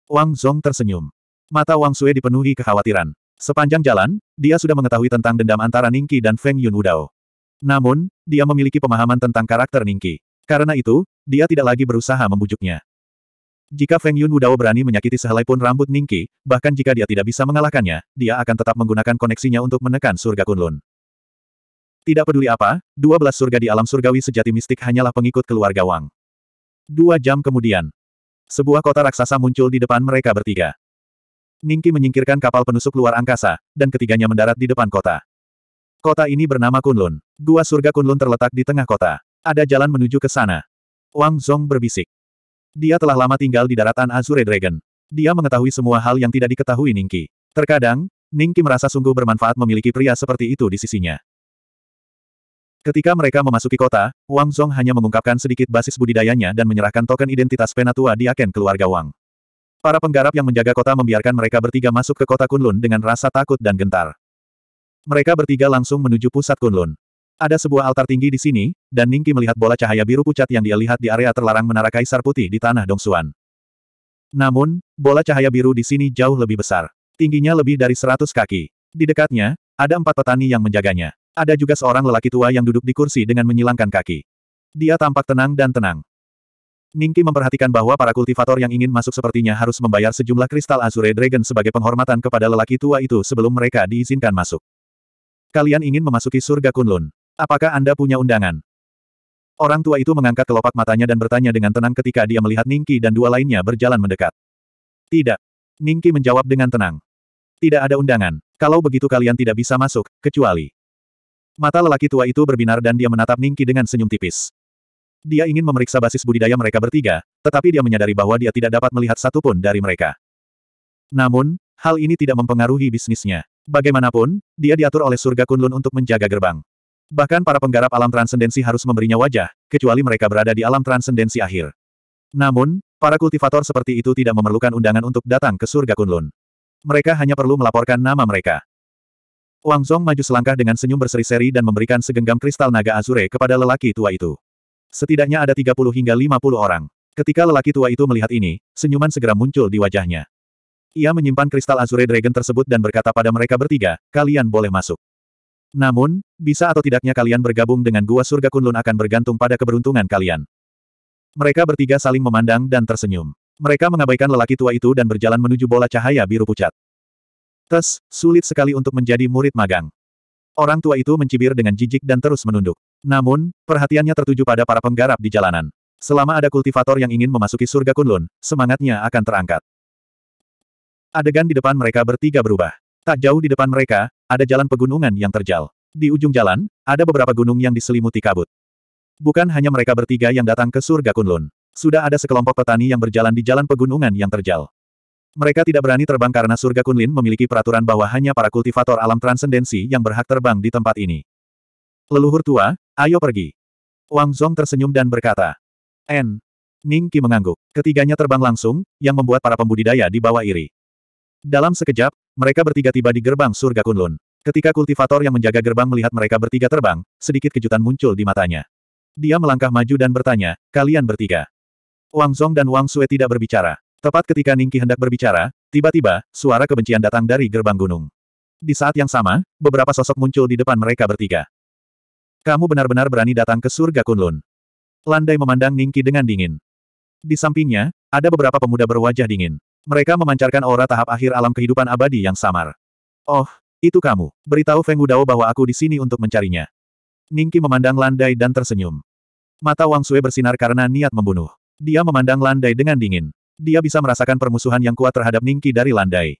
Wang Zhong tersenyum. Mata Wang Sui dipenuhi kekhawatiran. Sepanjang jalan, dia sudah mengetahui tentang dendam antara Ningki dan Feng Yun Wudao. Namun, dia memiliki pemahaman tentang karakter Ningki. Karena itu, dia tidak lagi berusaha membujuknya. Jika Feng Yun Wudao berani menyakiti sehelai pun rambut Ningki, bahkan jika dia tidak bisa mengalahkannya, dia akan tetap menggunakan koneksinya untuk menekan surga Kunlun. Tidak peduli apa, dua belas surga di alam surgawi sejati mistik hanyalah pengikut keluarga Wang. Dua jam kemudian, sebuah kota raksasa muncul di depan mereka bertiga. Ningki menyingkirkan kapal penusuk luar angkasa, dan ketiganya mendarat di depan kota. Kota ini bernama Kunlun. Gua surga Kunlun terletak di tengah kota. Ada jalan menuju ke sana. Wang Zhong berbisik. Dia telah lama tinggal di daratan Azure Dragon. Dia mengetahui semua hal yang tidak diketahui Ningki. Terkadang, Ningki merasa sungguh bermanfaat memiliki pria seperti itu di sisinya. Ketika mereka memasuki kota, Wang Zhong hanya mengungkapkan sedikit basis budidayanya dan menyerahkan token identitas penatua di aken keluarga Wang. Para penggarap yang menjaga kota membiarkan mereka bertiga masuk ke kota Kunlun dengan rasa takut dan gentar. Mereka bertiga langsung menuju pusat Kunlun. Ada sebuah altar tinggi di sini, dan Ningki melihat bola cahaya biru pucat yang dia lihat di area terlarang menara kaisar putih di tanah Dongsuan. Namun, bola cahaya biru di sini jauh lebih besar. Tingginya lebih dari 100 kaki. Di dekatnya, ada empat petani yang menjaganya. Ada juga seorang lelaki tua yang duduk di kursi dengan menyilangkan kaki. Dia tampak tenang dan tenang. Ningki memperhatikan bahwa para kultivator yang ingin masuk sepertinya harus membayar sejumlah kristal Azure Dragon sebagai penghormatan kepada lelaki tua itu sebelum mereka diizinkan masuk. Kalian ingin memasuki surga Kunlun. Apakah Anda punya undangan? Orang tua itu mengangkat kelopak matanya dan bertanya dengan tenang ketika dia melihat Ningki dan dua lainnya berjalan mendekat. Tidak. Ningki menjawab dengan tenang. Tidak ada undangan. Kalau begitu kalian tidak bisa masuk, kecuali. Mata lelaki tua itu berbinar dan dia menatap Ningki dengan senyum tipis. Dia ingin memeriksa basis budidaya mereka bertiga, tetapi dia menyadari bahwa dia tidak dapat melihat satupun dari mereka. Namun, hal ini tidak mempengaruhi bisnisnya. Bagaimanapun, dia diatur oleh surga Kunlun untuk menjaga gerbang. Bahkan para penggarap alam transendensi harus memberinya wajah, kecuali mereka berada di alam transendensi akhir. Namun, para kultivator seperti itu tidak memerlukan undangan untuk datang ke surga Kunlun. Mereka hanya perlu melaporkan nama mereka. Wang Zhong maju selangkah dengan senyum berseri-seri dan memberikan segenggam kristal naga azure kepada lelaki tua itu. Setidaknya ada 30 hingga 50 orang. Ketika lelaki tua itu melihat ini, senyuman segera muncul di wajahnya. Ia menyimpan kristal azure dragon tersebut dan berkata pada mereka bertiga, kalian boleh masuk. Namun, bisa atau tidaknya kalian bergabung dengan Gua Surga Kunlun akan bergantung pada keberuntungan kalian. Mereka bertiga saling memandang dan tersenyum. Mereka mengabaikan lelaki tua itu dan berjalan menuju bola cahaya biru pucat. Tes, sulit sekali untuk menjadi murid magang. Orang tua itu mencibir dengan jijik dan terus menunduk. Namun, perhatiannya tertuju pada para penggarap di jalanan. Selama ada kultivator yang ingin memasuki surga Kunlun, semangatnya akan terangkat. Adegan di depan mereka bertiga berubah. Tak jauh di depan mereka, ada jalan pegunungan yang terjal. Di ujung jalan, ada beberapa gunung yang diselimuti kabut. Bukan hanya mereka bertiga yang datang ke surga Kunlun. Sudah ada sekelompok petani yang berjalan di jalan pegunungan yang terjal. Mereka tidak berani terbang karena surga Kunlin memiliki peraturan bahwa hanya para kultivator alam transendensi yang berhak terbang di tempat ini. Leluhur tua, ayo pergi. Wang Zhong tersenyum dan berkata. N. Ning Qi mengangguk. Ketiganya terbang langsung, yang membuat para pembudidaya di bawah iri. Dalam sekejap, mereka bertiga tiba di gerbang surga Kunlun. Ketika kultivator yang menjaga gerbang melihat mereka bertiga terbang, sedikit kejutan muncul di matanya. Dia melangkah maju dan bertanya, kalian bertiga. Wang Zong dan Wang Sue tidak berbicara. Tepat ketika Ningki hendak berbicara, tiba-tiba, suara kebencian datang dari gerbang gunung. Di saat yang sama, beberapa sosok muncul di depan mereka bertiga. Kamu benar-benar berani datang ke surga Kunlun. Landai memandang Ningki dengan dingin. Di sampingnya, ada beberapa pemuda berwajah dingin. Mereka memancarkan aura tahap akhir alam kehidupan abadi yang samar. Oh, itu kamu. Beritahu Feng Wudao bahwa aku di sini untuk mencarinya. Ningki memandang landai dan tersenyum. Mata Wang Sue bersinar karena niat membunuh. Dia memandang landai dengan dingin. Dia bisa merasakan permusuhan yang kuat terhadap Ningki dari landai.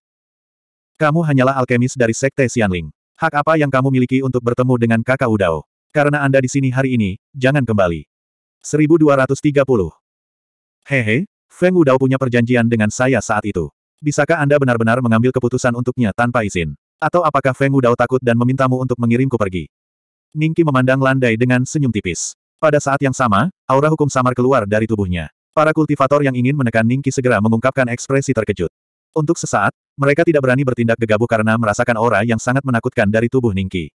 Kamu hanyalah alkemis dari Sekte Xianling. Hak apa yang kamu miliki untuk bertemu dengan kakak Udao? Karena Anda di sini hari ini, jangan kembali. 1230. Hehe, Feng Wudao punya perjanjian dengan saya saat itu. Bisakah Anda benar-benar mengambil keputusan untuknya tanpa izin? Atau apakah Feng Wudao takut dan memintamu untuk mengirimku pergi? Ningki memandang landai dengan senyum tipis. Pada saat yang sama, aura hukum samar keluar dari tubuhnya. Para kultivator yang ingin menekan Ningki segera mengungkapkan ekspresi terkejut. Untuk sesaat, mereka tidak berani bertindak gegabah karena merasakan aura yang sangat menakutkan dari tubuh Ningki.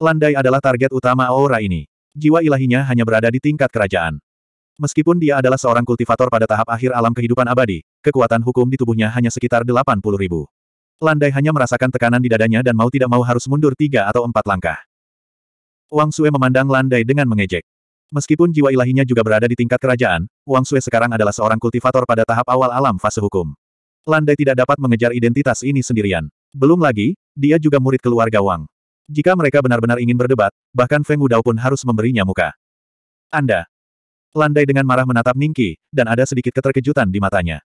Landai adalah target utama aura ini. Jiwa ilahinya hanya berada di tingkat kerajaan. Meskipun dia adalah seorang kultivator pada tahap akhir alam kehidupan abadi, kekuatan hukum di tubuhnya hanya sekitar 80 ribu. Landai hanya merasakan tekanan di dadanya dan mau tidak mau harus mundur tiga atau empat langkah. Wang Sue memandang Landai dengan mengejek. Meskipun jiwa ilahinya juga berada di tingkat kerajaan, Wang Sue sekarang adalah seorang kultivator pada tahap awal alam fase hukum. Landai tidak dapat mengejar identitas ini sendirian. Belum lagi, dia juga murid keluarga Wang. Jika mereka benar-benar ingin berdebat, bahkan Feng Wudao pun harus memberinya muka. Anda, landai dengan marah menatap Ningki, dan ada sedikit keterkejutan di matanya.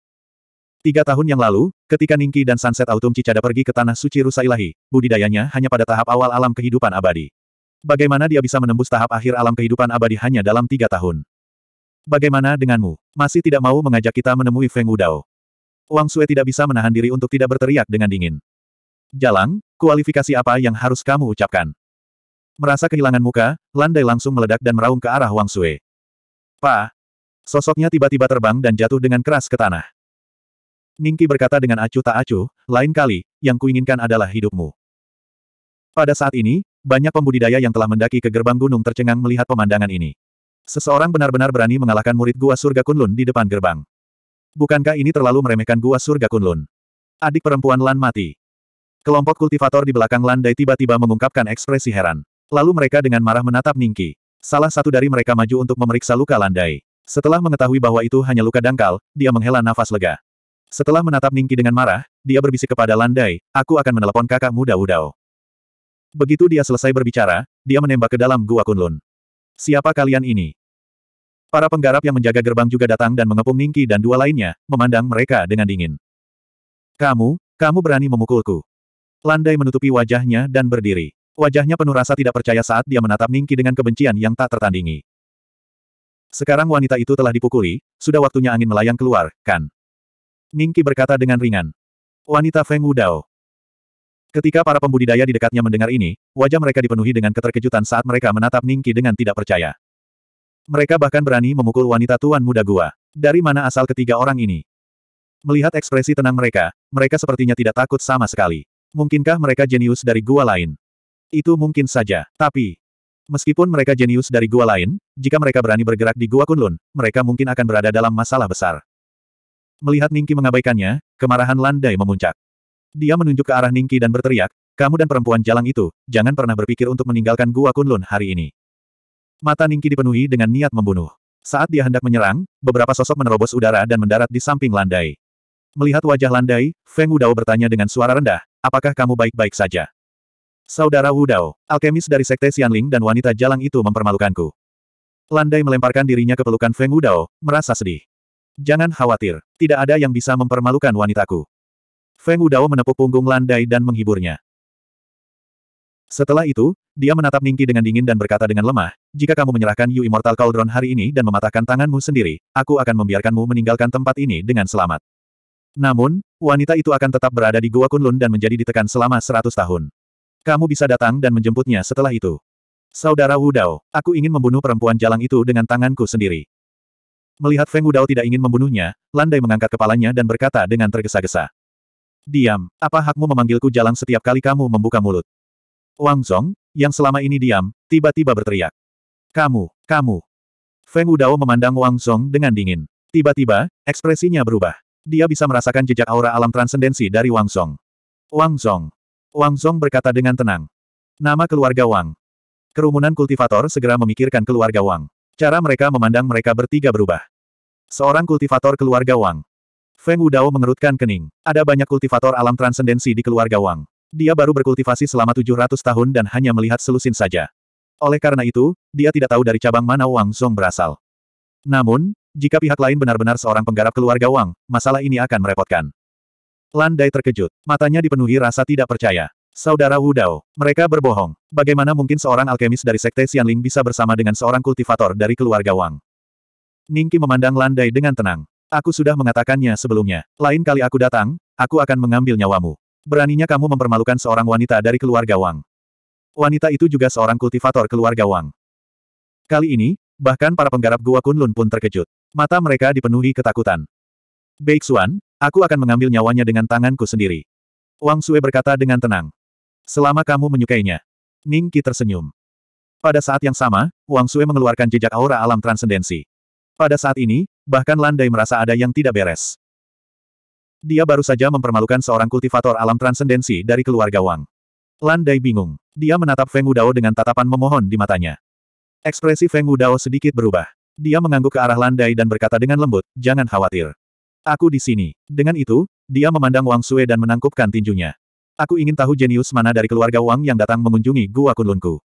Tiga tahun yang lalu, ketika Ningki dan Sunset Autumn Cicada pergi ke Tanah Suci Rusa Ilahi, budidayanya hanya pada tahap awal alam kehidupan abadi. Bagaimana dia bisa menembus tahap akhir alam kehidupan abadi hanya dalam tiga tahun? Bagaimana denganmu? Masih tidak mau mengajak kita menemui Feng Udao? Wang Sue tidak bisa menahan diri untuk tidak berteriak dengan dingin. Jalang, kualifikasi apa yang harus kamu ucapkan? Merasa kehilangan muka, Landai langsung meledak dan meraung ke arah Wang Sue. Pa! Sosoknya tiba-tiba terbang dan jatuh dengan keras ke tanah. Ningki berkata dengan acuh tak acuh, lain kali, yang kuinginkan adalah hidupmu. Pada saat ini, banyak pembudidaya yang telah mendaki ke gerbang gunung tercengang melihat pemandangan ini. Seseorang benar-benar berani mengalahkan murid gua surga Kunlun di depan gerbang. Bukankah ini terlalu meremehkan gua surga Kunlun? Adik perempuan Lan mati. Kelompok kultivator di belakang landai tiba-tiba mengungkapkan ekspresi heran. Lalu mereka dengan marah menatap Ningki. Salah satu dari mereka maju untuk memeriksa luka landai. Setelah mengetahui bahwa itu hanya luka dangkal, dia menghela nafas lega. Setelah menatap Ningki dengan marah, dia berbisik kepada Landai, aku akan menelepon kakak muda Wudao. Begitu dia selesai berbicara, dia menembak ke dalam gua Kunlun. Siapa kalian ini? Para penggarap yang menjaga gerbang juga datang dan mengepung Ningki dan dua lainnya, memandang mereka dengan dingin. Kamu, kamu berani memukulku. Landai menutupi wajahnya dan berdiri. Wajahnya penuh rasa tidak percaya saat dia menatap Ningki dengan kebencian yang tak tertandingi. Sekarang wanita itu telah dipukuli, sudah waktunya angin melayang keluar, kan? Ningki berkata dengan ringan. Wanita Feng Wudao. Ketika para pembudidaya di dekatnya mendengar ini, wajah mereka dipenuhi dengan keterkejutan saat mereka menatap Ningki dengan tidak percaya. Mereka bahkan berani memukul wanita tuan muda gua. Dari mana asal ketiga orang ini? Melihat ekspresi tenang mereka, mereka sepertinya tidak takut sama sekali. Mungkinkah mereka jenius dari gua lain? Itu mungkin saja. Tapi, meskipun mereka jenius dari gua lain, jika mereka berani bergerak di gua Kunlun, mereka mungkin akan berada dalam masalah besar. Melihat Ningki mengabaikannya, kemarahan landai memuncak. Dia menunjuk ke arah Ningki dan berteriak, kamu dan perempuan jalang itu, jangan pernah berpikir untuk meninggalkan gua Kunlun hari ini. Mata Ningki dipenuhi dengan niat membunuh. Saat dia hendak menyerang, beberapa sosok menerobos udara dan mendarat di samping landai. Melihat wajah landai, Feng Udao bertanya dengan suara rendah, apakah kamu baik-baik saja? Saudara Wu Dao, alkemis dari Sekte Xianling dan wanita jalang itu mempermalukanku. Landai melemparkan dirinya ke pelukan Feng Wu Dao, merasa sedih. Jangan khawatir, tidak ada yang bisa mempermalukan wanitaku. Feng Wu Dao menepuk punggung Landai dan menghiburnya. Setelah itu, dia menatap Ningki dengan dingin dan berkata dengan lemah, jika kamu menyerahkan Yu Immortal Cauldron hari ini dan mematahkan tanganmu sendiri, aku akan membiarkanmu meninggalkan tempat ini dengan selamat. Namun, wanita itu akan tetap berada di Gua Kunlun dan menjadi ditekan selama 100 tahun. Kamu bisa datang dan menjemputnya setelah itu. Saudara Wu Dao, aku ingin membunuh perempuan jalang itu dengan tanganku sendiri. Melihat Feng Wu Dao tidak ingin membunuhnya, Landai mengangkat kepalanya dan berkata dengan tergesa-gesa. Diam, apa hakmu memanggilku jalang setiap kali kamu membuka mulut? Wang Zong, yang selama ini diam, tiba-tiba berteriak. Kamu, kamu. Feng Wu Dao memandang Wang Zong dengan dingin. Tiba-tiba, ekspresinya berubah. Dia bisa merasakan jejak aura alam transendensi dari Wang Zong. Wang Zong, Wang Zhong berkata dengan tenang. Nama keluarga Wang. Kerumunan kultivator segera memikirkan keluarga Wang. Cara mereka memandang mereka bertiga berubah. Seorang kultivator keluarga Wang. Feng Wudao mengerutkan kening. Ada banyak kultivator alam transendensi di keluarga Wang. Dia baru berkultivasi selama 700 tahun dan hanya melihat selusin saja. Oleh karena itu, dia tidak tahu dari cabang mana Wang Song berasal. Namun, jika pihak lain benar-benar seorang penggarap keluarga Wang, masalah ini akan merepotkan. Landai terkejut. Matanya dipenuhi rasa tidak percaya. Saudara Wu Dao, mereka berbohong. Bagaimana mungkin seorang alkemis dari Sekte Xianling bisa bersama dengan seorang kultivator dari keluarga Wang? Ningki memandang Landai dengan tenang. Aku sudah mengatakannya sebelumnya. Lain kali aku datang, aku akan mengambil nyawamu. Beraninya kamu mempermalukan seorang wanita dari keluarga Wang. Wanita itu juga seorang kultivator keluarga Wang. Kali ini, bahkan para penggarap Gua Kunlun pun terkejut. Mata mereka dipenuhi ketakutan. Baik Xuan, Aku akan mengambil nyawanya dengan tanganku sendiri. Wang Sue berkata dengan tenang. Selama kamu menyukainya. Ning Qi tersenyum. Pada saat yang sama, Wang Sue mengeluarkan jejak aura alam transendensi. Pada saat ini, bahkan Landai merasa ada yang tidak beres. Dia baru saja mempermalukan seorang kultivator alam transendensi dari keluarga Wang. Landai bingung. Dia menatap Feng Wudao dengan tatapan memohon di matanya. Ekspresi Feng Wudao sedikit berubah. Dia mengangguk ke arah Landai dan berkata dengan lembut, jangan khawatir. Aku di sini. Dengan itu, dia memandang Wang Sue dan menangkupkan tinjunya. Aku ingin tahu jenius mana dari keluarga Wang yang datang mengunjungi Gua Kunlunku.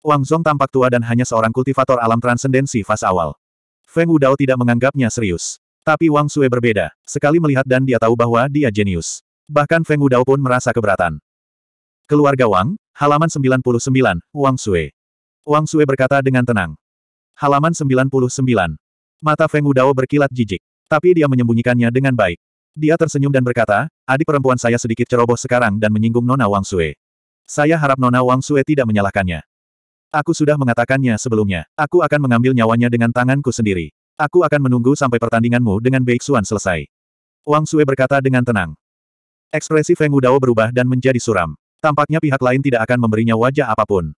Wang Zhong tampak tua dan hanya seorang kultivator alam transendensi fase awal. Feng Wudao tidak menganggapnya serius. Tapi Wang Sue berbeda. Sekali melihat dan dia tahu bahwa dia jenius. Bahkan Feng Wudao pun merasa keberatan. Keluarga Wang, halaman 99, Wang Sue. Wang Sue berkata dengan tenang. Halaman 99. Mata Feng Wudao berkilat jijik. Tapi dia menyembunyikannya dengan baik. Dia tersenyum dan berkata, adik perempuan saya sedikit ceroboh sekarang dan menyinggung Nona Wang Sue. Saya harap Nona Wang Sue tidak menyalahkannya. Aku sudah mengatakannya sebelumnya. Aku akan mengambil nyawanya dengan tanganku sendiri. Aku akan menunggu sampai pertandinganmu dengan Beixuan selesai. Wang Sue berkata dengan tenang. Ekspresi Feng Wudao berubah dan menjadi suram. Tampaknya pihak lain tidak akan memberinya wajah apapun.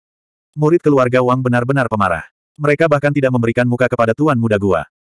Murid keluarga Wang benar-benar pemarah. Mereka bahkan tidak memberikan muka kepada tuan muda gua.